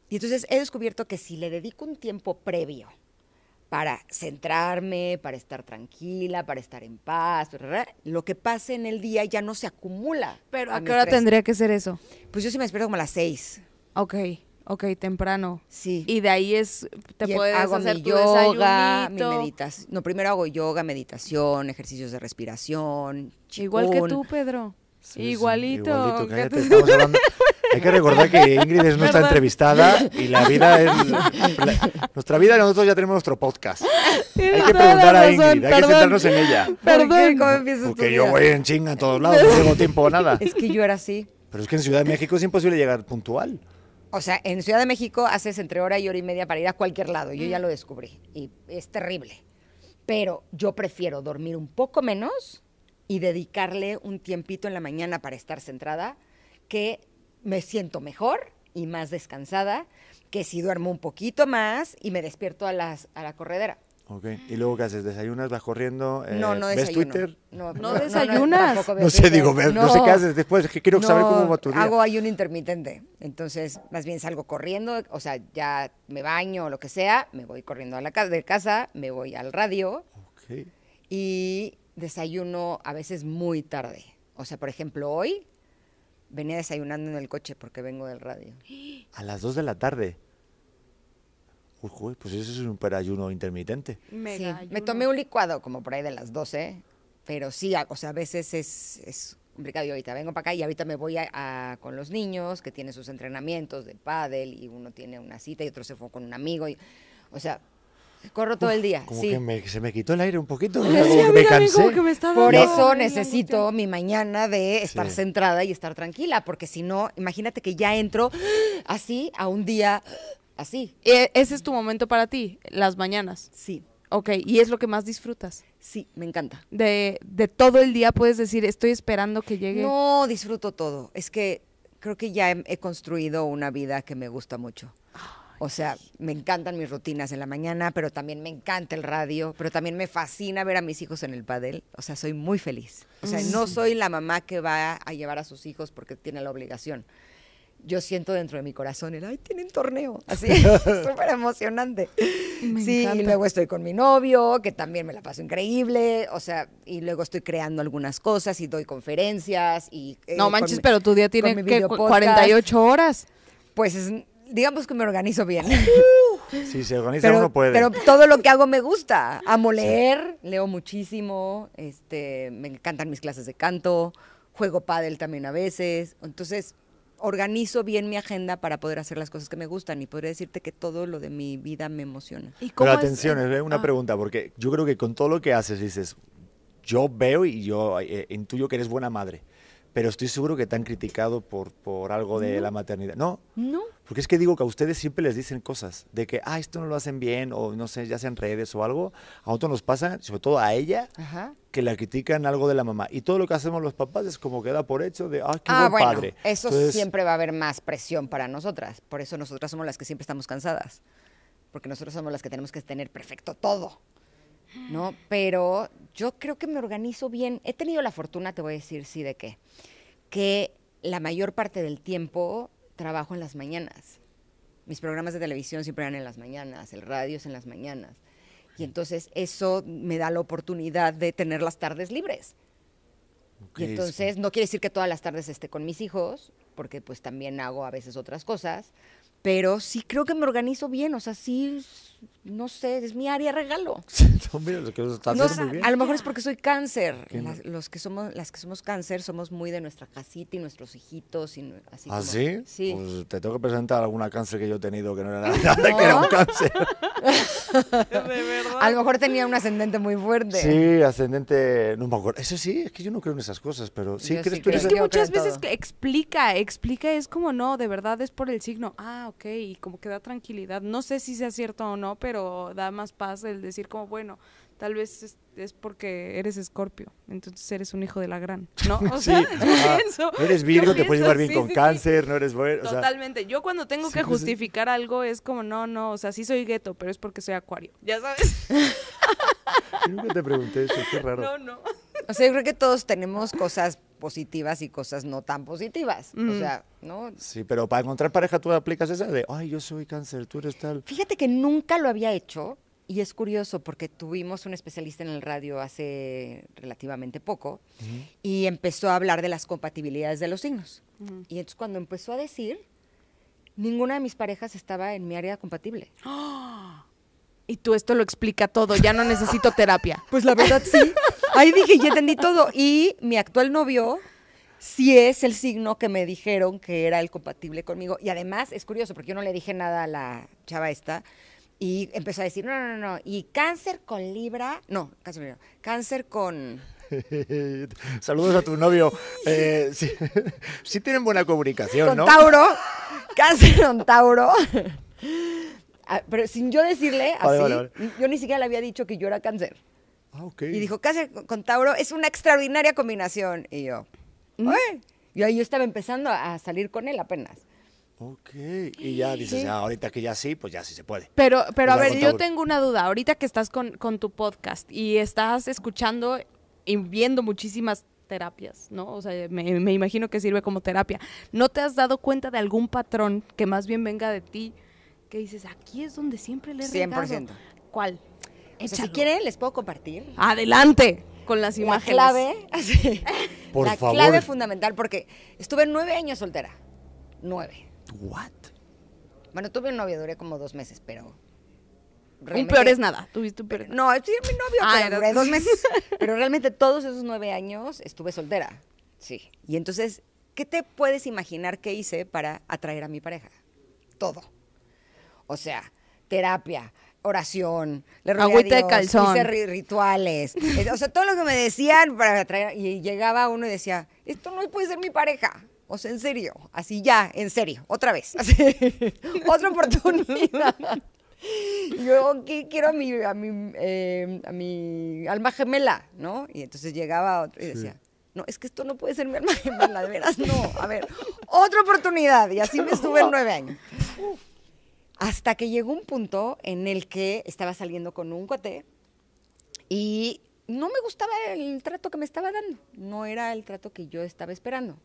Y entonces he descubierto que si le dedico un tiempo previo para centrarme, para estar tranquila, para estar en paz, lo que pase en el día ya no se acumula. ¿Pero a, qué hora tendría que ser eso? Pues yo sí me despierto como a las seis. Ok, ok, temprano. Sí. Y de ahí es, te puedes hacer yoga, mi meditación. No, primero hago yoga, meditación, ejercicios de respiración. Igual que tú, Pedro igualito. Hay que recordar que Ingrid es nuestra entrevistada y la vida es. nuestra vida, nosotros ya tenemos nuestro podcast. Hay que preguntar a Ingrid, hay que sentarnos en ella. Perdón, ¿cómo Porque yo voy en chinga a todos lados, no tengo tiempo o nada. Es que yo era así. Pero es que en Ciudad de México es imposible llegar puntual. O sea, en Ciudad de México haces entre hora y hora y media para ir a cualquier lado. Yo ya mm. lo descubrí y es terrible. Pero yo prefiero dormir un poco menos y dedicarle un tiempito en la mañana para estar centrada, que me siento mejor y más descansada que si duermo un poquito más y me despierto a, las, a la corredera. Ok, ¿y luego qué haces? ¿Desayunas? ¿Vas corriendo? Eh, no, no ¿Ves Twitter? No, no, desayunas. No, sé, digo, no. sé qué haces después, que quiero saber cómo va tu día. Hago ayuno intermitente, entonces más bien salgo corriendo, o sea, ya me baño o lo que sea, me voy corriendo a la casa, de casa, me voy al radio. Ok. Y desayuno a veces muy tarde. O sea, por ejemplo, hoy venía desayunando en el coche porque vengo del radio. A las 2 de la tarde. Uy, pues eso es un ayuno intermitente. me tomé un licuado como por ahí de las 12, pero sí, o sea, a veces es, complicado. Y ahorita vengo para acá y ahorita me voy a, con los niños que tienen sus entrenamientos de pádel y uno tiene una cita y otro se fue con un amigo. Y, o sea, corro todo el día. Como que se me quitó el aire un poquito, Por eso necesito mi mañana de estar centrada y estar tranquila, porque si no, imagínate que ya entro así a un día así. E, ese es tu momento para ti, las mañanas. Sí. Ok, ¿y es lo que más disfrutas? Sí, me encanta. De, todo el día puedes decir, estoy esperando que llegue. No, disfruto todo. Es que creo que ya he, he construido una vida que me gusta mucho. O sea, me encantan mis rutinas en la mañana, pero también me encanta el radio, pero también me fascina ver a mis hijos en el padel. O sea, soy muy feliz. O sea, no mm. soy la mamá que va a llevar a sus hijos porque tiene la obligación. Yo siento dentro de mi corazón el, ay, tienen torneo. Así, súper emocionante. sí, y luego estoy con mi novio, que también me la paso increíble. O sea, y luego estoy creando algunas cosas y doy conferencias. y eh, No manches, pero tu día tiene que 48 horas. Pues es digamos que me organizo bien. Sí, se organiza pero, uno puede. Pero todo lo que hago me gusta. Amo leer, leo muchísimo, este, me encantan mis clases de canto, juego pádel también a veces. Entonces, organizo bien mi agenda para poder hacer las cosas que me gustan y podría decirte que todo lo de mi vida me emociona. ¿Y cómo pero atención, es, eh, una ah. pregunta, porque yo creo que con todo lo que haces dices, yo veo y yo eh, intuyo que eres buena madre pero estoy seguro que te han criticado por, por algo de la maternidad. No. No. Porque es que digo que a ustedes siempre les dicen cosas de que, ah, esto no lo hacen bien, o no sé, ya sean redes o algo. A otros nos pasa, sobre todo a ella, que la critican algo de la mamá. Y todo lo que hacemos los papás es como queda por hecho de, ah, qué ah, padre. Eso siempre va a haber más presión para nosotras. Por eso nosotras somos las que siempre estamos cansadas. Porque nosotros somos las que tenemos que tener perfecto todo. ¿no? Pero yo creo que me organizo bien. He tenido la fortuna, te voy a decir, sí, de qué, que la mayor parte del tiempo trabajo en las mañanas. Mis programas de televisión siempre eran en las mañanas, el radio es en las mañanas. Y entonces eso me da la oportunidad de tener las tardes libres. y entonces no quiere decir que todas las tardes esté con mis hijos, porque pues también hago a veces otras cosas, pero sí creo que me organizo bien, o sea, sí, no sé, es mi área regalo. no, mira, lo que está bien. A lo mejor es porque soy cáncer. Las, los que somos, las que somos cáncer somos muy de nuestra casita y nuestros hijitos. Y así ¿Ah, sí? sí? Pues te tengo que presentar alguna cáncer que yo he tenido que no era nada, que era un cáncer. de verdad. A lo mejor tenía un ascendente muy fuerte. Sí, ascendente, no me acuerdo. Eso sí, es que yo no creo en esas cosas, pero sí, Es que muchas veces explica, explica, es como no, de verdad es por el signo. Ah, ok ok, y como que da tranquilidad. No sé si sea cierto o no, pero da más paz el decir como, bueno, tal vez es, porque eres escorpio, entonces eres un hijo de la gran, ¿no? O sea, yo pienso, no eres virgo, te puedes llevar bien con cáncer, no eres bueno. Totalmente. yo cuando tengo que justificar algo es como, no, no, o sea, sí soy gueto, pero es porque soy acuario, ya sabes. Nunca te pregunté eso, qué raro. No, no. O sea, yo creo que todos tenemos cosas positivas y cosas no tan positivas. O sea, ¿no? Sí, pero para encontrar pareja tú aplicas esa de, ay, yo soy cáncer, tú eres tal. Fíjate que nunca lo había hecho y es curioso porque tuvimos un especialista en el radio hace relativamente poco y empezó a hablar de las compatibilidades de los signos. Y entonces cuando empezó a decir, ninguna de mis parejas estaba en mi área compatible. Y tú esto lo explica todo, ya no necesito terapia. Pues la verdad sí. Ahí dije, ya entendí todo. Y mi actual novio sí es el signo que me dijeron que era el compatible conmigo. Y además es curioso porque yo no le dije nada a la chava esta. Y empezó a decir, no, no, no, no. Y cáncer con Libra. No, cáncer con Cáncer con. Saludos a tu novio. Eh, sí, tienen buena comunicación, con Tauro. Cáncer con Tauro. Ah, pero sin yo decirle así, yo ni siquiera le había dicho que yo era cáncer. Ah, y dijo, hace con Tauro es una extraordinaria combinación. Y yo, Y ahí yo estaba empezando a salir con él apenas. Ok, y ya dices, ah, ahorita que ya sí, pues ya sí se puede. Pero, pero a ver, yo tengo una duda. Ahorita que estás con, tu podcast y estás escuchando y viendo muchísimas terapias, ¿no? O sea, me, imagino que sirve como terapia. ¿No te has dado cuenta de algún patrón que más bien venga de ti que dices, aquí es donde siempre le he 100%. ¿Cuál? si quieren, les puedo compartir. Adelante con las imágenes. La clave, la clave fundamental, porque estuve nueve años soltera. Nueve. What? Bueno, tuve un novio, duré como dos meses, pero. Un peor es nada. Tuviste un peor. Eh, no, tuve mi novio, ah, pero duré dos meses. pero realmente todos esos nueve años estuve soltera. Sí. Y entonces, ¿qué te puedes imaginar que hice para atraer a mi pareja? Todo. O sea, terapia, oración, le rogué Agüita de calzón. hice rituales. Eh, o sea, todo lo que me decían para atraer. Y llegaba uno y decía, esto no puede ser mi pareja. O sea, en serio, así ya, en serio, otra vez, otra oportunidad. Yo quiero a mi, eh, a mi, alma gemela, ¿no? Y entonces llegaba otro y decía, no, es que esto no puede ser mi alma gemela, de veras no. A ver, otra oportunidad. Y así me estuve nueve años. Hasta que llegó un punto en el que estaba saliendo con un cuate y no me gustaba el trato que me estaba dando. No era el trato que yo estaba esperando.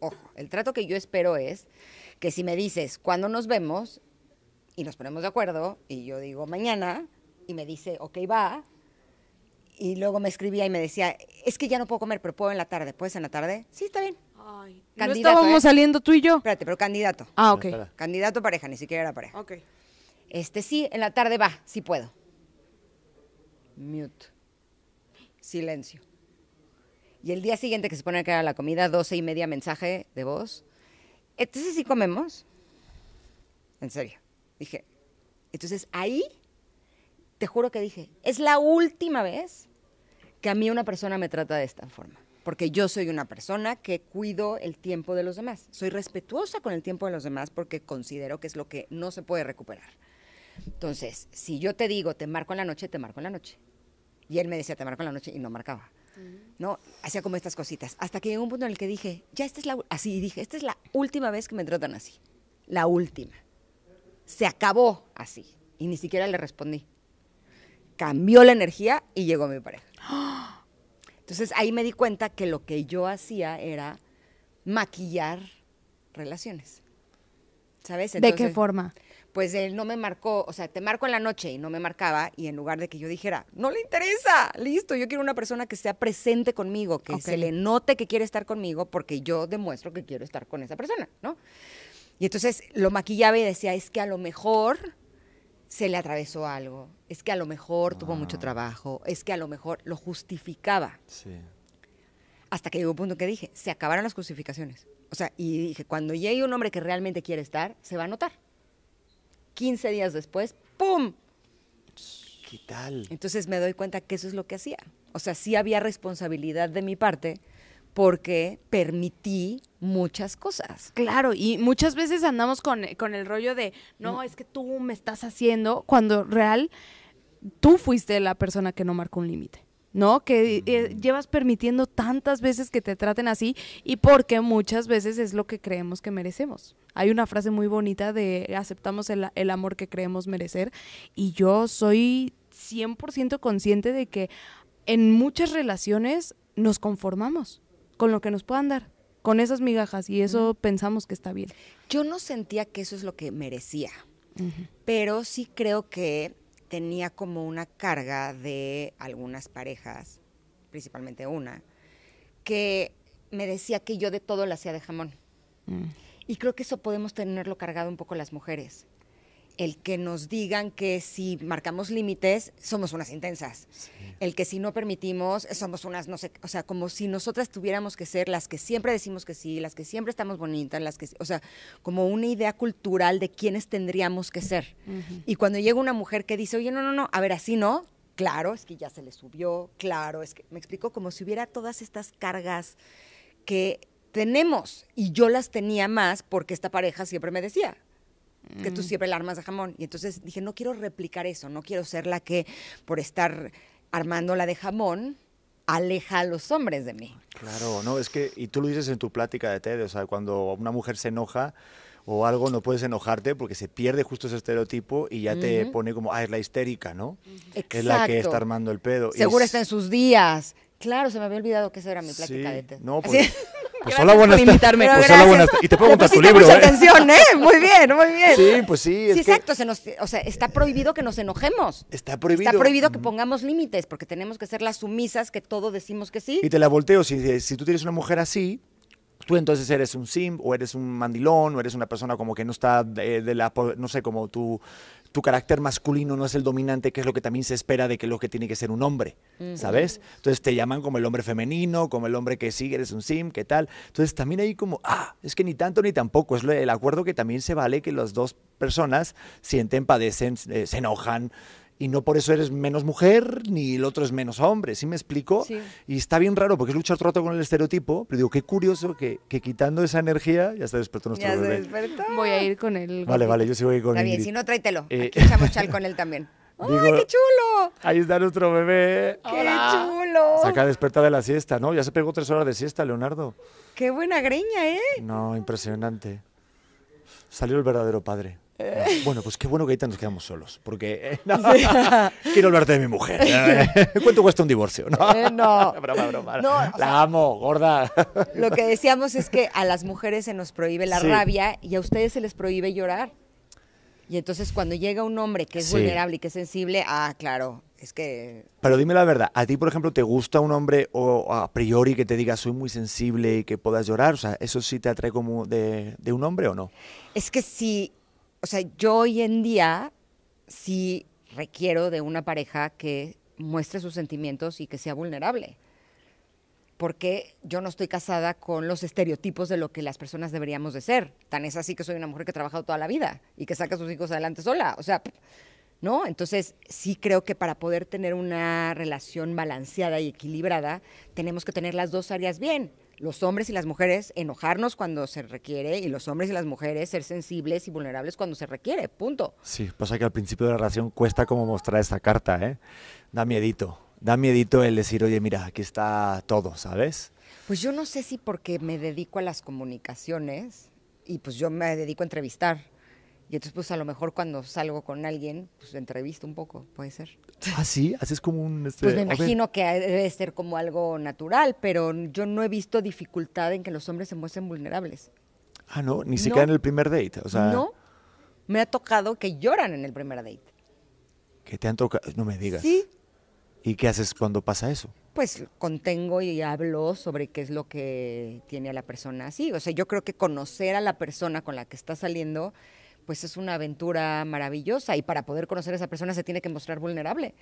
Ojo, el trato que yo espero es que si me dices cuándo nos vemos y nos ponemos de acuerdo y yo digo mañana y me dice, ok, va, y luego me escribía y me decía, es que ya no puedo comer, pero puedo en la tarde. ¿Puedes en la tarde? Sí, está bien. Ay, no estábamos ¿eh? saliendo tú y yo. Espérate, pero candidato. Ah, ok. Candidato pareja, ni siquiera era pareja. Ok. Este, sí, en la tarde va, sí puedo. Mute. Silencio. Y el día siguiente que se pone que era la comida, doce y media mensaje de voz. Entonces sí comemos. En serio. Dije. Entonces ahí, te juro que dije, es la última vez que a mí una persona me trata de esta forma. Porque yo soy una persona que cuido el tiempo de los demás. Soy respetuosa con el tiempo de los demás porque considero que es lo que no se puede recuperar. Entonces, si yo te digo, te marco en la noche, te marco en la noche. Y él me decía, te marco en la noche y no marcaba. ¿No? Hacía como estas cositas. Hasta que llegó un punto en el que dije, ya esta es la, así dije, esta es la última vez que me tratan así. La última. Se acabó así. Y ni siquiera le respondí. Cambió la energía y llegó mi pareja. Entonces ahí me di cuenta que lo que yo hacía era maquillar relaciones. ¿Sabes? ¿De qué forma? Pues él no me marcó, o sea, te marco en la noche y no me marcaba, y en lugar de que yo dijera, no le interesa, listo, yo quiero una persona que sea presente conmigo, que se le note que quiere estar conmigo, porque yo demuestro que quiero estar con esa persona, ¿no? Y entonces lo maquillaba y decía, es que a lo mejor se le atravesó algo, es que a lo mejor tuvo mucho ah. trabajo, es que a lo mejor lo justificaba. Sí. Hasta que llegó un punto que dije, se acabaron las justificaciones. O sea, y dije, cuando llegue un hombre que realmente quiere estar, se va a notar. 15 días después, ¡pum! ¿Qué tal? Entonces me doy cuenta que eso es lo que hacía. O sea, sí había responsabilidad de mi parte porque permití muchas cosas. Claro, y muchas veces andamos con, el rollo de, no, mm. es que tú me estás haciendo, cuando real, tú fuiste la persona que no marcó un límite. ¿no? Que eh, mm. llevas permitiendo tantas veces que te traten así y porque muchas veces es lo que creemos que merecemos. Hay una frase muy bonita de aceptamos el amor que creemos merecer y yo soy 100% consciente de que en muchas relaciones nos conformamos con lo que nos puedan dar, con esas migajas, y eso pensamos que está bien. Yo no sentía que eso es lo que merecía, pero sí creo que tenía como una carga de algunas parejas, principalmente una, que me decía que yo de todo la hacía de jamón. Mm. Y creo que eso podemos tenerlo cargado un poco las mujeres el que nos digan que si marcamos límites somos unas intensas, el que si no permitimos somos unas no sé, o sea, como si nosotras tuviéramos que ser las que siempre decimos que sí, las que siempre estamos bonitas, las que, o sea, como una idea cultural de quiénes tendríamos que ser. Y cuando llega una mujer que dice, oye, no, no, no, a ver, así no, claro, es que ya se le subió, claro, es que, me explico, como si hubiera todas estas cargas que tenemos y yo las tenía más porque esta pareja siempre me decía, que tú siempre la armas de jamón. Y entonces dije, no quiero replicar eso, no quiero ser la que por estar armándola de jamón aleja a los hombres de mí. Claro, no, es que, y tú lo dices en tu plática de TED, o sea, cuando una mujer se enoja o algo, no puedes enojarte porque se pierde justo ese estereotipo y ya te pone como, ah, es la histérica, ¿no? Exacto. Es la que está armando el pedo. Seguro está en sus días. Claro, se me había olvidado que esa era mi plática de TED. No, porque... Pues, pues hola, buenas buenas Y te puedo tu libro. Mucha eh? atención, ¿eh? Muy bien, muy bien. Sí, pues sí. sí, exacto. o sea, está prohibido que nos enojemos. Está prohibido. Está prohibido que pongamos límites, porque tenemos que ser las sumisas que todo decimos que sí. Y te la volteo. Si, eh, si tú tienes una mujer así, tú entonces eres un sim o eres un mandilón o eres una persona como que no está de, eh, de la, no sé, como tú tu carácter masculino no es el dominante, que es lo que también se espera de que lo que tiene que ser un hombre, ¿sabes? Entonces te llaman como el hombre femenino, como el hombre que sí, eres un sim, ¿qué tal? Entonces también ahí como, ah, es que ni tanto ni tampoco, es el acuerdo que también se vale que las dos personas sienten, padecen, eh, se enojan, y no por eso eres menos mujer ni el otro es menos hombre, ¿sí me explico? Sí. Y está bien raro porque es luchar rato con el estereotipo, pero digo, qué curioso que, que quitando esa energía ya se despertó nuestro ya bebé. Se despertó. Voy a ir con él. Vale, vale, yo sí voy a ir con él. Está bien, si no, tráetelo. Eh, Aquí echamos chal con él también. Digo, ¡Ay, qué chulo! Ahí está nuestro bebé. ¡Qué chulo! Se acaba de despertar de la siesta, ¿no? Ya se pegó tres horas de siesta, Leonardo. ¡Qué buena greña, eh! No, impresionante. Salió el verdadero padre. Ah, eh. Bueno, pues qué bueno que ahorita nos quedamos solos, porque eh, quiero hablarte de mi mujer. Eh. ¿Cuánto cuesta un divorcio? No, no. broma, broma. la amo, gorda. Lo que decíamos es que a las mujeres se nos prohíbe la rabia y a ustedes se les prohíbe llorar. Y entonces cuando llega un hombre que es vulnerable y que es sensible, ah, claro, es que... Pero dime la verdad, ¿a ti, por ejemplo, te gusta un hombre o a priori que te diga soy muy sensible y que puedas llorar? O sea, ¿eso sí te atrae como de, de un hombre o no? Es que sí, o sea, yo hoy en día sí requiero de una pareja que muestre sus sentimientos y que sea vulnerable. Porque yo no estoy casada con los estereotipos de lo que las personas deberíamos de ser. Tan es así que soy una mujer que ha trabajado toda la vida y que saca a sus hijos adelante sola. O sea, ¿no? Entonces, sí creo que para poder tener una relación balanceada y equilibrada, tenemos que tener las dos áreas bien los hombres y las mujeres enojarnos cuando se requiere y los hombres y las mujeres ser sensibles y vulnerables cuando se requiere, punto. Sí, pasa que al principio de la relación cuesta como mostrar esa carta, ¿eh? Da miedito, da miedito el decir, oye, mira, aquí está todo, ¿sabes? Pues yo no sé si porque me dedico a las comunicaciones y pues yo me dedico a entrevistar. Y entonces, pues a lo mejor cuando salgo con alguien, pues entrevisto un poco, puede ser. Ah, sí, ¿Haces como un... Pues, este, pues me imagino que debe ser como algo natural, pero yo no he visto dificultad en que los hombres se muestren vulnerables. Ah, no, ni siquiera en el primer date. O no, me ha tocado que lloran en el primer date. Que te han tocado, no me digas. Sí. ¿Y qué haces cuando pasa eso? Pues contengo y hablo sobre qué es lo que tiene a la persona así. O sea, yo creo que conocer a la persona con la que está saliendo pues es una aventura maravillosa y para poder conocer a esa persona se tiene que mostrar vulnerable.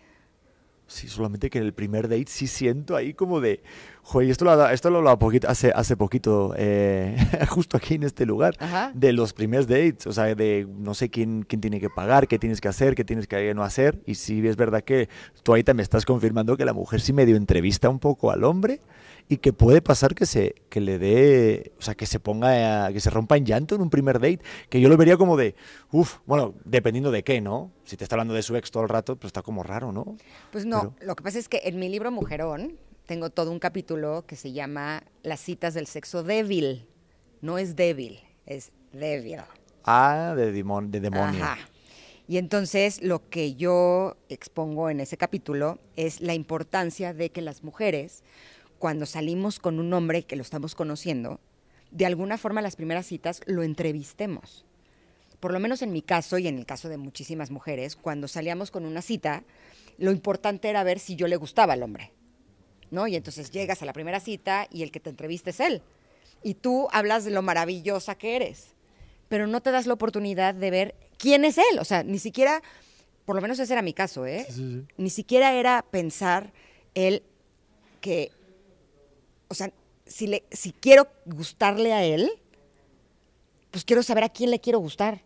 Sí, solamente que en el primer date sí siento ahí como de, joder, esto lo, esto lo hablaba poquito, hace, hace poquito, eh, justo aquí en este lugar, de los primeros dates, o sea, de no sé quién, quién tiene que pagar, qué tienes que hacer, qué tienes que no hacer, y sí es verdad que tú ahí también estás confirmando que la mujer sí me dio entrevista un poco al hombre y que puede pasar que se que le dé, o sea, que se ponga a, que se rompa en llanto en un primer date, que yo lo vería como de, uff, bueno, dependiendo de qué, ¿no? Si te está hablando de su ex todo el rato, pues está como raro, ¿no? Pues no, lo que pasa es que en mi libro Mujerón tengo todo un capítulo que se llama Las citas del sexo débil. No es débil, es débil. Ah, de, de demonio. Ajá. Y entonces lo que yo expongo en ese capítulo es la importancia de que las mujeres cuando salimos con un hombre que lo estamos conociendo, de alguna forma las primeras citas lo entrevistemos. Por lo menos en mi caso y en el caso de muchísimas mujeres, cuando salíamos con una cita, lo importante era ver si yo le gustaba al hombre. ¿No? Y entonces llegas a la primera cita y el que te entrevista es él. Y tú hablas de lo maravillosa que eres, pero no te das la oportunidad de ver quién es él. O sea, ni siquiera, por lo menos ese era mi caso, ¿eh? Ni siquiera era pensar él que o sea, si, le, si quiero gustarle a él, pues quiero saber a quién le quiero gustar.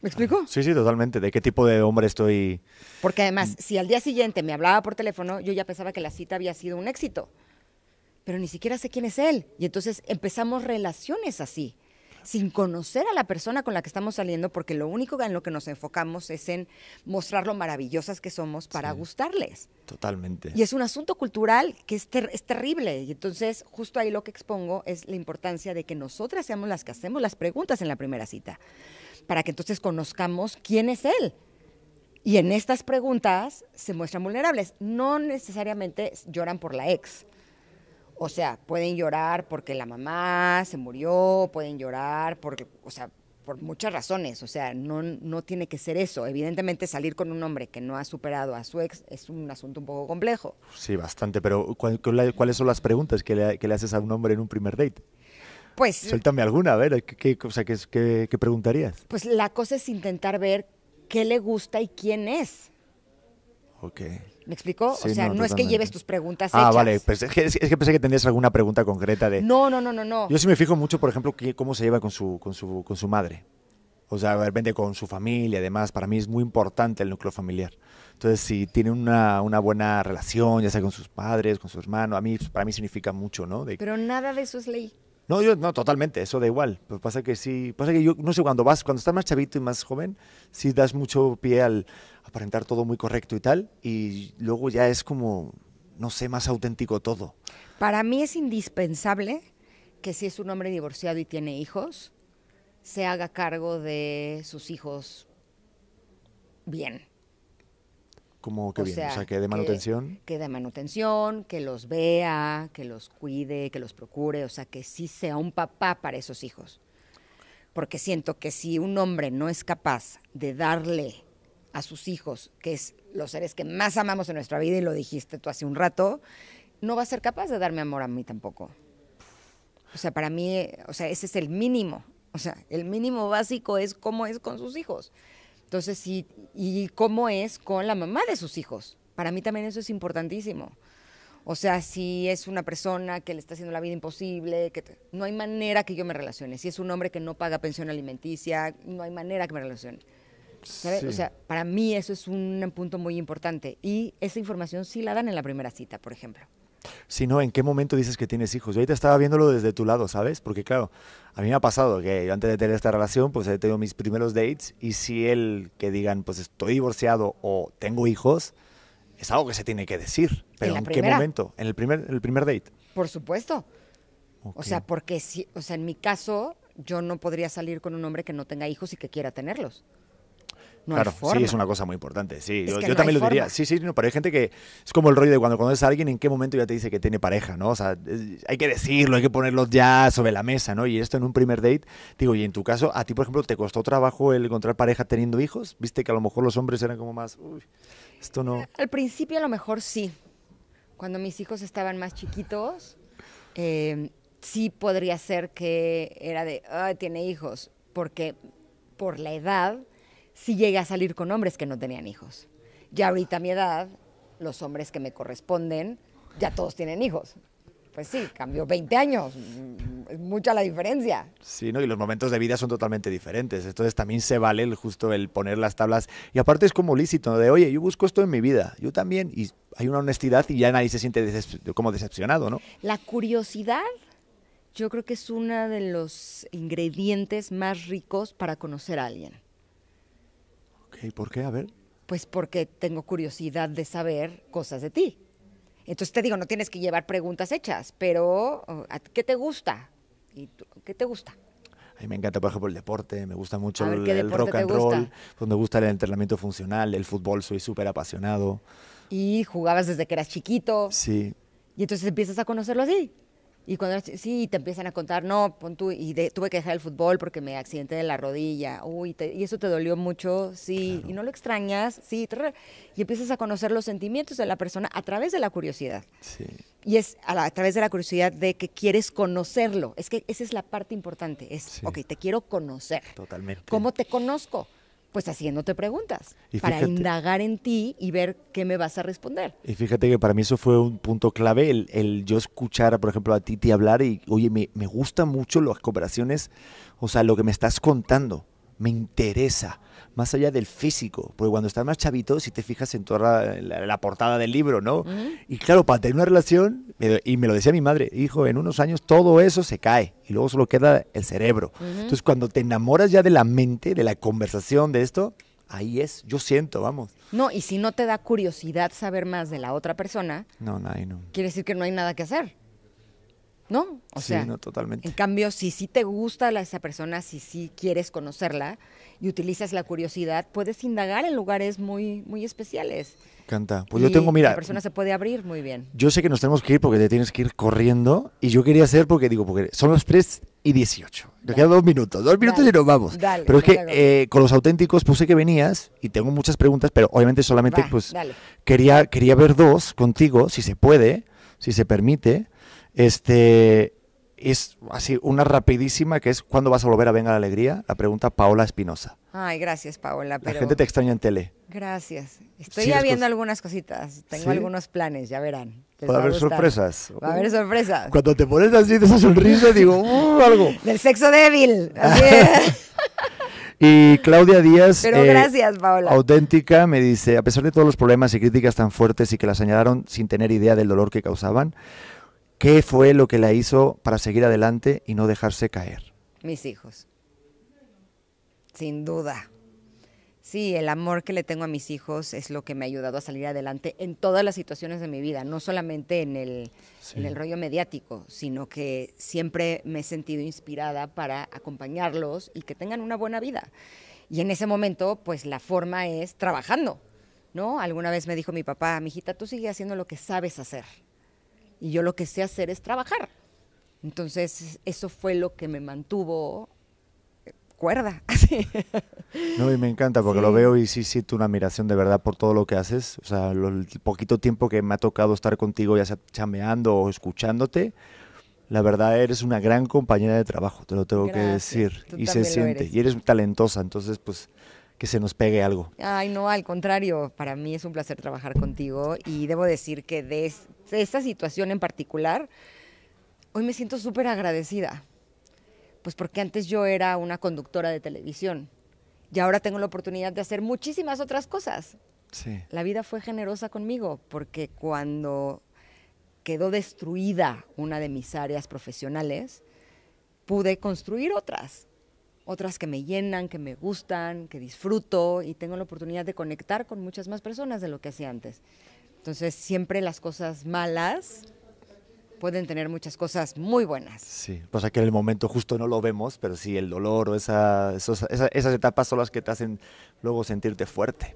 ¿Me explico? Sí, sí, totalmente. ¿De qué tipo de hombre estoy? Porque además, si al día siguiente me hablaba por teléfono, yo ya pensaba que la cita había sido un éxito. Pero ni siquiera sé quién es él. Y entonces empezamos relaciones así sin conocer a la persona con la que estamos saliendo, porque lo único en lo que nos enfocamos es en mostrar lo maravillosas que somos para gustarles. Totalmente. Y es un asunto cultural que es terrible. Y entonces, justo ahí lo que expongo es la importancia de que nosotras seamos las que hacemos las preguntas en la primera cita, para que entonces conozcamos quién es él. Y en estas preguntas se muestran vulnerables. No necesariamente lloran por la ex. O sea, pueden llorar porque la mamá se murió, pueden llorar porque, o sea, por muchas razones, o sea, no, no tiene que ser eso. Evidentemente salir con un hombre que no ha superado a su ex es un asunto un poco complejo. Sí, bastante, pero cuáles son las preguntas que le, que le, haces a un hombre en un primer date? Pues... Suéltame alguna, a ver, ¿qué, o sea, qué preguntarías? Pues la cosa es intentar ver qué le gusta y quién es. Ok. ¿Me explicó? o sea, no, es que lleves tus preguntas hechas. Ah, vale. Pues, es, que, pensé que tendrías alguna pregunta concreta de... No, no, no, no, no. Yo sí me fijo mucho, por ejemplo, cómo se lleva con su, con, su, con su madre. O sea, de repente con su familia, además, para mí es muy importante el núcleo familiar. Entonces, si tiene una, una, buena relación, ya sea con sus padres, con su hermano, a mí, pues, para mí significa mucho, ¿no? De... Pero nada de eso es ley. No, yo no, totalmente, eso da igual. pues pasa que sí, pasa que yo, no sé, cuando vas, cuando estás más chavito y más joven, sí das mucho pie al, aparentar todo muy correcto y tal, y luego ya es como, no sé, más auténtico todo. Para mí es indispensable que si es un hombre divorciado y tiene hijos, se haga cargo de sus hijos bien. ¿Cómo que bien, o sea, que de manutención. Que, que de manutención, que los vea, que los cuide, que los procure, o sea, que sí sea un papá para esos hijos porque siento que si un hombre no es capaz de darle a sus hijos, que es los seres que más amamos en nuestra vida, y lo dijiste tú hace un rato, no va a ser capaz de darme amor a mí tampoco. O sea, para mí, o sea, ese es el mínimo. O sea, el mínimo básico es cómo es con sus hijos. Entonces, y, cómo es con la mamá de sus hijos. Para mí también eso es importantísimo. O sea, si es una persona que le está haciendo la vida imposible, que no hay manera que yo me relacione. Si es un hombre que no paga pensión alimenticia, no hay manera que me relacione. O sea, para mí eso es un punto muy importante. Y esa información sí la dan en la primera cita, por ejemplo. Si no, ¿en qué momento dices que tienes hijos? Yo ahorita estaba viéndolo desde tu lado, ¿sabes? Porque claro, a mí me ha pasado que yo antes de tener esta relación, pues he tenido mis primeros dates y si él que digan, pues estoy divorciado o tengo hijos, es algo que se tiene que decir. Pero ¿en, qué momento? ¿En el primer, el primer date? Por supuesto. O sea, porque si, o sea, en mi caso, yo no podría salir con un hombre que no tenga hijos y que quiera tenerlos claro, sí, es una cosa muy importante. Sí, yo, también lo diría. Sí, sí, no, pero hay gente que es como el rollo de cuando conoces a alguien, en qué momento ya te dice que tiene pareja, ¿no? O sea, eh, hay que decirlo, hay que ponerlo ya sobre la mesa, ¿no? Y esto en un primer date, digo, y en tu caso, a ti, por ejemplo, ¿te costó trabajo el encontrar pareja teniendo hijos? ¿Viste que a lo mejor los hombres eran como más, uy, esto no. Al principio, a lo mejor sí. Cuando mis hijos estaban más chiquitos, em, sí podría ser que era de, ah, tiene hijos, porque por la edad si llegué a salir con hombres que no tenían hijos. Ya ahorita a mi edad, los hombres que me corresponden, ya todos tienen hijos. Pues sí, cambió 20 años, es mucha la diferencia. Sí, ¿no? y los momentos de vida son totalmente diferentes, entonces también se vale el, justo el poner las tablas, y aparte es como lícito, de oye, yo busco esto en mi vida, yo también, y hay una honestidad y ya nadie se siente como decepcionado, ¿no? La curiosidad yo creo que es uno de los ingredientes más ricos para conocer a alguien ¿Y ¿por qué? A ver. Pues porque tengo curiosidad de saber cosas de ti. Entonces te digo, no tienes que llevar preguntas hechas, pero oh, ¿qué te gusta? ¿Y ¿Qué te gusta? A mí me encanta, por ejemplo, el deporte, me gusta mucho el, rock and roll, pues me gusta el entrenamiento funcional, el fútbol, soy súper apasionado. Y jugabas desde que eras chiquito. Sí. Y entonces empiezas a conocerlo así. Y cuando sí, te empiezan a contar, no, pon y tuve que dejar el fútbol porque me accidenté de la rodilla, uy, y eso te dolió mucho, sí, y no lo extrañas, sí, y empiezas a conocer los sentimientos de la persona a través de la curiosidad. Sí. Y es a, través de la curiosidad de que quieres conocerlo. Es que esa es la parte importante, es, ok, te quiero conocer. Totalmente. ¿Cómo te conozco? pues haciéndote preguntas para indagar en ti y ver qué me vas a responder. Y fíjate que para mí eso fue un punto clave, el, yo escuchar, por ejemplo, a Titi hablar y, oye, me, me gustan mucho las cooperaciones, o sea, lo que me estás contando, me interesa más allá del físico, porque cuando estás más chavito, si te fijas en toda la, portada del libro, ¿no? Y claro, para tener una relación, y me lo decía mi madre, hijo, en unos años todo eso se cae y luego solo queda el cerebro. Entonces, cuando te enamoras ya de la mente, de la conversación, de esto, ahí es, yo siento, vamos. No, y si no te da curiosidad saber más de la otra persona, no, no, no. quiere decir que no hay nada que hacer. ¿No? O sea, no, totalmente. En cambio, si sí te gusta esa persona, si sí quieres conocerla, y utilizas la curiosidad, puedes indagar en lugares muy, muy especiales. Canta. Pues yo tengo, mira. La persona se puede abrir muy bien. Yo sé que nos tenemos que ir porque te tienes que ir corriendo. Y yo quería hacer porque digo, porque son las 3 y 18. Me quedan dos minutos. Dos minutos y nos vamos. Dale, pero es que eh, con los auténticos puse que venías y tengo muchas preguntas, pero obviamente solamente pues quería, quería ver dos contigo, si se puede, si se permite. Este, es así una rapidísima que es ¿cuándo vas a volver a Venga la Alegría? La pregunta Paola Espinosa. Ay, gracias Paola. La gente te extraña en tele. Gracias. Estoy ya viendo algunas cositas. Tengo algunos planes, ya verán. va a haber sorpresas. Va a haber uh. sorpresas. Cuando te pones así de esa sonrisa, digo, uh, algo. Del sexo débil. Así Y Claudia Díaz, eh, auténtica, me dice, a pesar de todos los problemas y críticas tan fuertes y que las señalaron sin tener idea del dolor que causaban, ¿Qué fue lo que la hizo para seguir adelante y no dejarse caer? Mis hijos. Sin duda. Sí, el amor que le tengo a mis hijos es lo que me ha ayudado a salir adelante en todas las situaciones de mi vida, no solamente en el, rollo mediático, sino que siempre me he sentido inspirada para acompañarlos y que tengan una buena vida. Y en ese momento, pues la forma es trabajando, ¿no? Alguna vez me dijo mi papá, mi hijita, tú sigue haciendo lo que sabes hacer, y yo lo que sé hacer es trabajar. Entonces, eso fue lo que me mantuvo eh, cuerda. No, y me encanta porque lo veo y sí siento una admiración de verdad por todo lo que haces. O sea, el poquito tiempo que me ha tocado estar contigo, ya sea chameando o escuchándote, la verdad eres una gran compañera de trabajo, te lo tengo que decir. y se siente. Y eres talentosa, entonces, pues que se nos pegue algo. Ay, no, al contrario, para mí es un placer trabajar contigo y debo decir que de, esta situación en particular, hoy me siento súper agradecida, pues porque antes yo era una conductora de televisión y ahora tengo la oportunidad de hacer muchísimas otras cosas. Sí. La vida fue generosa conmigo porque cuando quedó destruida una de mis áreas profesionales, pude construir otras otras que me llenan, que me gustan, que disfruto y tengo la oportunidad de conectar con muchas más personas de lo que hacía antes. Entonces siempre las cosas malas pueden tener muchas cosas muy buenas. Sí, pues aquí en el momento justo no lo vemos, pero sí el dolor o esas etapas son las que te hacen luego sentirte fuerte.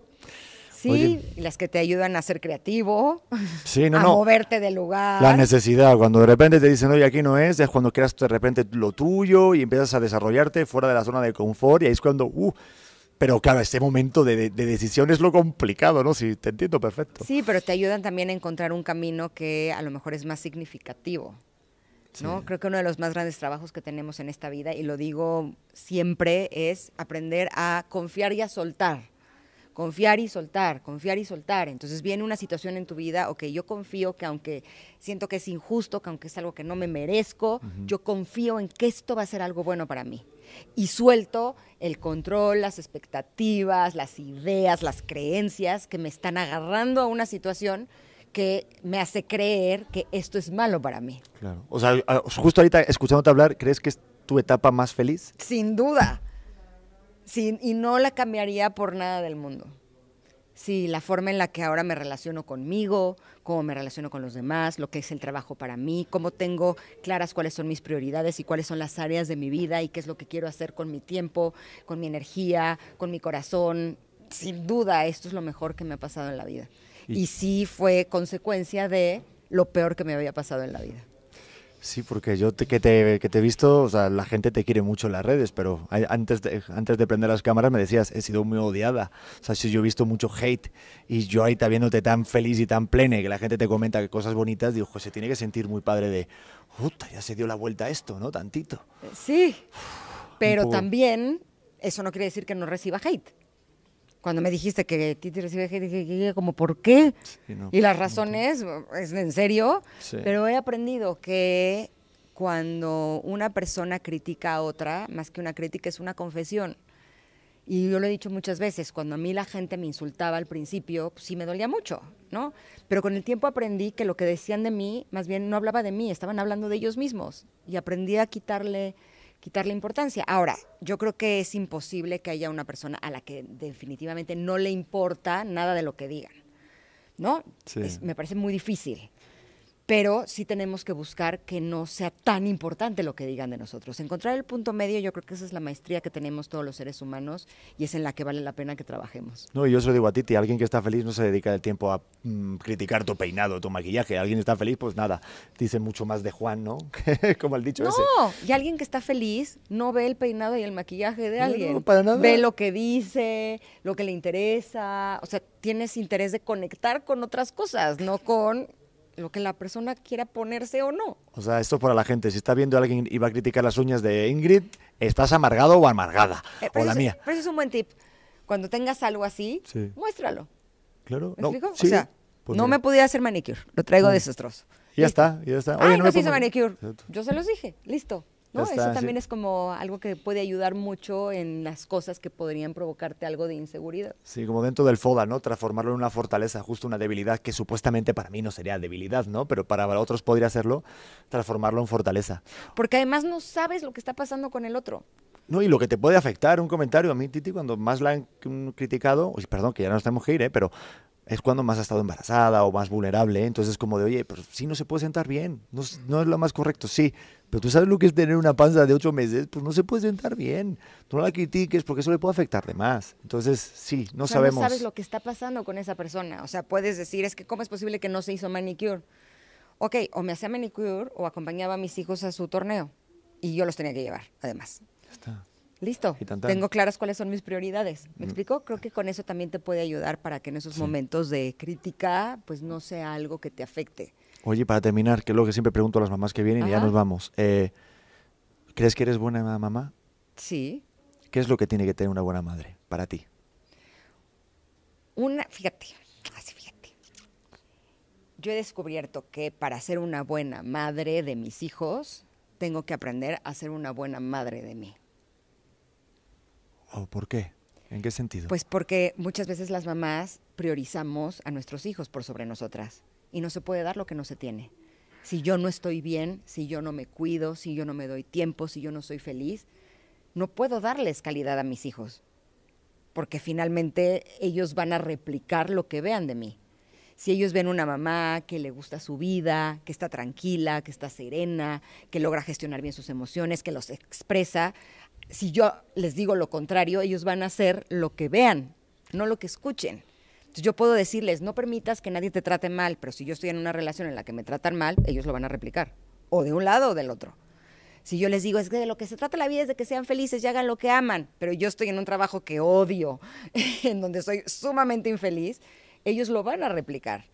Sí, las que te ayudan a ser creativo, a moverte del lugar. La necesidad, cuando de repente te dicen, oye, aquí no es, es cuando creas de repente lo tuyo y empiezas a desarrollarte fuera de la zona de confort y ahí es cuando, uh, pero claro, este momento de, decisión es lo complicado, ¿no? Sí, te entiendo perfecto. Sí, pero te ayudan también a encontrar un camino que a lo mejor es más significativo. ¿no? Creo que uno de los más grandes trabajos que tenemos en esta vida, y lo digo siempre, es aprender a confiar y a soltar confiar y soltar, confiar y soltar. Entonces viene una situación en tu vida, ok, yo confío que aunque siento que es injusto, que aunque es algo que no me merezco, yo confío en que esto va a ser algo bueno para mí. Y suelto el control, las expectativas, las ideas, las creencias que me están agarrando a una situación que me hace creer que esto es malo para mí. Claro. O sea, justo ahorita escuchándote hablar, ¿crees que es tu etapa más feliz? Sin duda. Sí, y no la cambiaría por nada del mundo. Sí, la forma en la que ahora me relaciono conmigo, cómo me relaciono con los demás, lo que es el trabajo para mí, cómo tengo claras cuáles son mis prioridades y cuáles son las áreas de mi vida y qué es lo que quiero hacer con mi tiempo, con mi energía, con mi corazón. Sin duda, esto es lo mejor que me ha pasado en la vida. Y, sí fue consecuencia de lo peor que me había pasado en la vida. Sí, porque yo que, te, que te he visto, o sea, la gente te quiere mucho en las redes, pero antes de, antes de prender las cámaras me decías, he sido muy odiada. O sea, si yo he visto mucho hate y yo ahí viéndote tan feliz y tan plene, que la gente te comenta cosas bonitas, digo, se tiene que sentir muy padre de, puta, ya se dio la vuelta a esto, ¿no? Tantito. Sí, pero también eso no quiere decir que no reciba hate cuando me dijiste que Titi recibe dije, como, ¿por qué? y las razones, es en serio, pero he aprendido que cuando una persona critica a otra, más que una crítica, es una confesión. Y yo lo he dicho muchas veces, cuando a mí la gente me insultaba al principio, pues sí me dolía mucho, ¿no? Pero con el tiempo aprendí que lo que decían de mí, más bien no hablaba de mí, estaban hablando de ellos mismos. Y aprendí a quitarle quitarle importancia. Ahora, yo creo que es imposible que haya una persona a la que definitivamente no le importa nada de lo que digan, ¿no? me parece muy difícil pero sí tenemos que buscar que no sea tan importante lo que digan de nosotros. Encontrar el punto medio, yo creo que esa es la maestría que tenemos todos los seres humanos y es en la que vale la pena que trabajemos. No, yo se lo digo a Titi, alguien que está feliz no se dedica el tiempo a mm, criticar tu peinado, tu maquillaje. Alguien está feliz, pues nada, dice mucho más de Juan, ¿no? Como el dicho no, No, y alguien que está feliz no ve el peinado y el maquillaje de alguien. Ve lo que dice, lo que le interesa, o sea, tienes interés de conectar con otras cosas, no con lo que la persona quiera ponerse o no. O sea, esto para la gente. Si está viendo a alguien y va a criticar las uñas de Ingrid, estás amargado o amargada. Eh, o la mía. Pero eso es un buen tip. Cuando tengas algo así, muéstralo. Claro. ¿Me no, explico? o sea, pues no me podía hacer manicure. Lo traigo no. Mm. desastroso. Ya está, ya está. Oye, ah, no, me se hizo manicure. Yo se los dije. Listo. ¿no? Eso también es como algo que puede ayudar mucho en las cosas que podrían provocarte algo de inseguridad. Sí, como dentro del FODA, ¿no? Transformarlo en una fortaleza, justo una debilidad que supuestamente para mí no sería debilidad, ¿no? Pero para otros podría hacerlo transformarlo en fortaleza. Porque además no sabes lo que está pasando con el otro. No, y lo que te puede afectar un comentario a mí, Titi, cuando más la han criticado, perdón, que ya no tenemos que ir, ¿eh? pero es cuando más ha estado embarazada o más vulnerable. ¿eh? Entonces, como de, oye, pero pues sí no se puede sentar bien, no, no es lo más correcto. Sí, pero tú sabes lo que es tener una panza de ocho meses, pues no se puede sentar bien. No la critiques porque eso le puede afectar de más. Entonces, sí, no o sea, sabemos. sabes lo que está pasando con esa persona. O sea, puedes decir, es que cómo es posible que no se hizo manicure. Ok, o me hacía manicure o acompañaba a mis hijos a su torneo. Y yo los tenía que llevar, además. Ya está. Listo. Tengo claras cuáles son mis prioridades. ¿Me mm. explico? Creo que con eso también te puede ayudar para que en esos momentos de crítica, pues no sea algo que te afecte. Oye, para terminar, que es lo que siempre pregunto a las mamás que vienen y ya nos vamos. Eh, ¿Crees que eres buena mamá? Sí. ¿Qué es lo que tiene que tener una buena madre para ti? Una, fíjate, así fíjate. Yo he descubierto que para ser una buena madre de mis hijos, tengo que aprender a ser una buena madre de mí. ¿Por qué? ¿En qué sentido? Pues porque muchas veces las mamás priorizamos a nuestros hijos por sobre nosotras y no se puede dar lo que no se tiene. Si yo no estoy bien, si yo no me cuido, si yo no me doy tiempo, si yo no soy feliz, no puedo darles calidad a mis hijos, porque finalmente ellos van a replicar lo que vean de mí. Si ellos ven una mamá que le gusta su vida, que está tranquila, que está serena, que logra gestionar bien sus emociones, que los expresa, si yo les digo lo contrario, ellos van a hacer lo que vean, no lo que escuchen yo puedo decirles, no permitas que nadie te trate mal, pero si yo estoy en una relación en la que me tratan mal, ellos lo van a replicar, o de un lado o del otro. Si yo les digo, es que de lo que se trata la vida es de que sean felices y hagan lo que aman, pero yo estoy en un trabajo que odio, en donde soy sumamente infeliz, ellos lo van a replicar.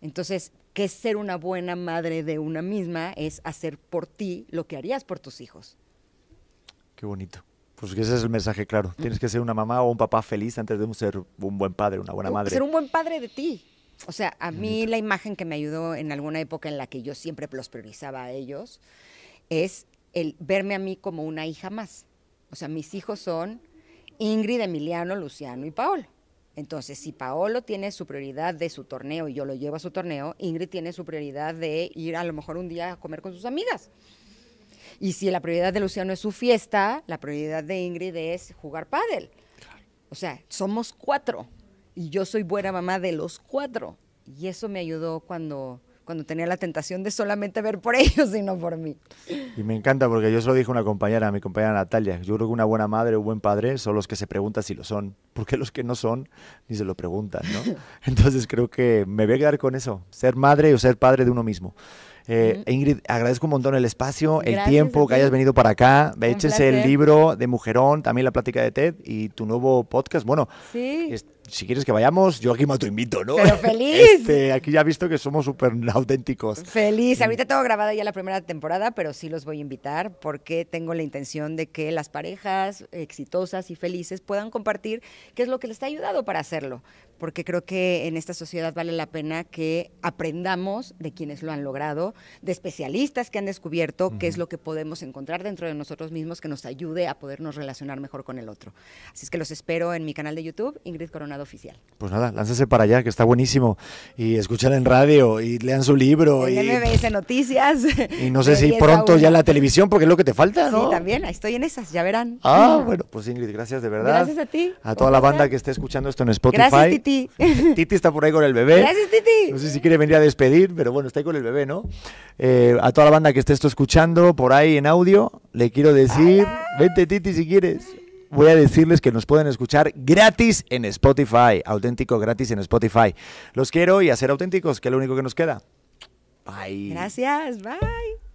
Entonces, que ser una buena madre de una misma? Es hacer por ti lo que harías por tus hijos. Qué bonito. Pues ese es el mensaje claro. Tienes que ser una mamá o un papá feliz antes de ser un buen padre, una buena madre. Ser un buen padre de ti. O sea, a mí la imagen que me ayudó en alguna época en la que yo siempre los priorizaba a ellos es el verme a mí como una hija más. O sea, mis hijos son Ingrid, Emiliano, Luciano y Paolo. Entonces, si Paolo tiene su prioridad de su torneo y yo lo llevo a su torneo, Ingrid tiene su prioridad de ir a lo mejor un día a comer con sus amigas. Y si la prioridad de Luciano es su fiesta, la prioridad de Ingrid es jugar pádel. O sea, somos cuatro y yo soy buena mamá de los cuatro. Y eso me ayudó cuando cuando tenía la tentación de solamente ver por ellos y no por mí. Y me encanta porque yo se lo dije a una compañera, a mi compañera Natalia, yo creo que una buena madre o un buen padre son los que se preguntan si lo son, porque los que no son ni se lo preguntan, ¿no? Entonces creo que me voy a quedar con eso, ser madre o ser padre de uno mismo. Eh, Ingrid, agradezco un montón el espacio, el tiempo que hayas venido para acá. échense el libro de Mujerón, también la plática de TED y tu nuevo podcast. Bueno, sí si quieres que vayamos, yo aquí me invito, ¿no? Pero feliz. Este, aquí ya he visto que somos súper auténticos. Feliz. Ahorita tengo grabada ya la primera temporada, pero sí los voy a invitar porque tengo la intención de que las parejas exitosas y felices puedan compartir qué es lo que les ha ayudado para hacerlo. Porque creo que en esta sociedad vale la pena que aprendamos de quienes lo han logrado, de especialistas que han descubierto qué es lo que podemos encontrar dentro de nosotros mismos que nos ayude a podernos relacionar mejor con el otro. Así es que los espero en mi canal de YouTube, Ingrid Coronado Oficial. Pues nada, lánzase para allá, que está buenísimo. Y escúchala en radio, y lean su libro. El MBS Noticias. Y no sé si pronto ya la televisión, porque es lo que te falta, ¿no? Sí, también, estoy en esas, ya verán. Ah, bueno, pues Ingrid, gracias de verdad. Gracias a ti. A toda la banda que esté escuchando esto en Spotify. Gracias, Titi. Titi está por ahí con el bebé. Gracias, Titi. No sé si quiere venir a despedir, pero bueno, está ahí con el bebé, ¿no? Eh, a toda la banda que esté esto escuchando por ahí en audio, le quiero decir, vente, Titi, si quieres voy a decirles que nos pueden escuchar gratis en Spotify, auténtico gratis en Spotify. Los quiero y a ser auténticos, que es lo único que nos queda. Bye. Gracias, bye.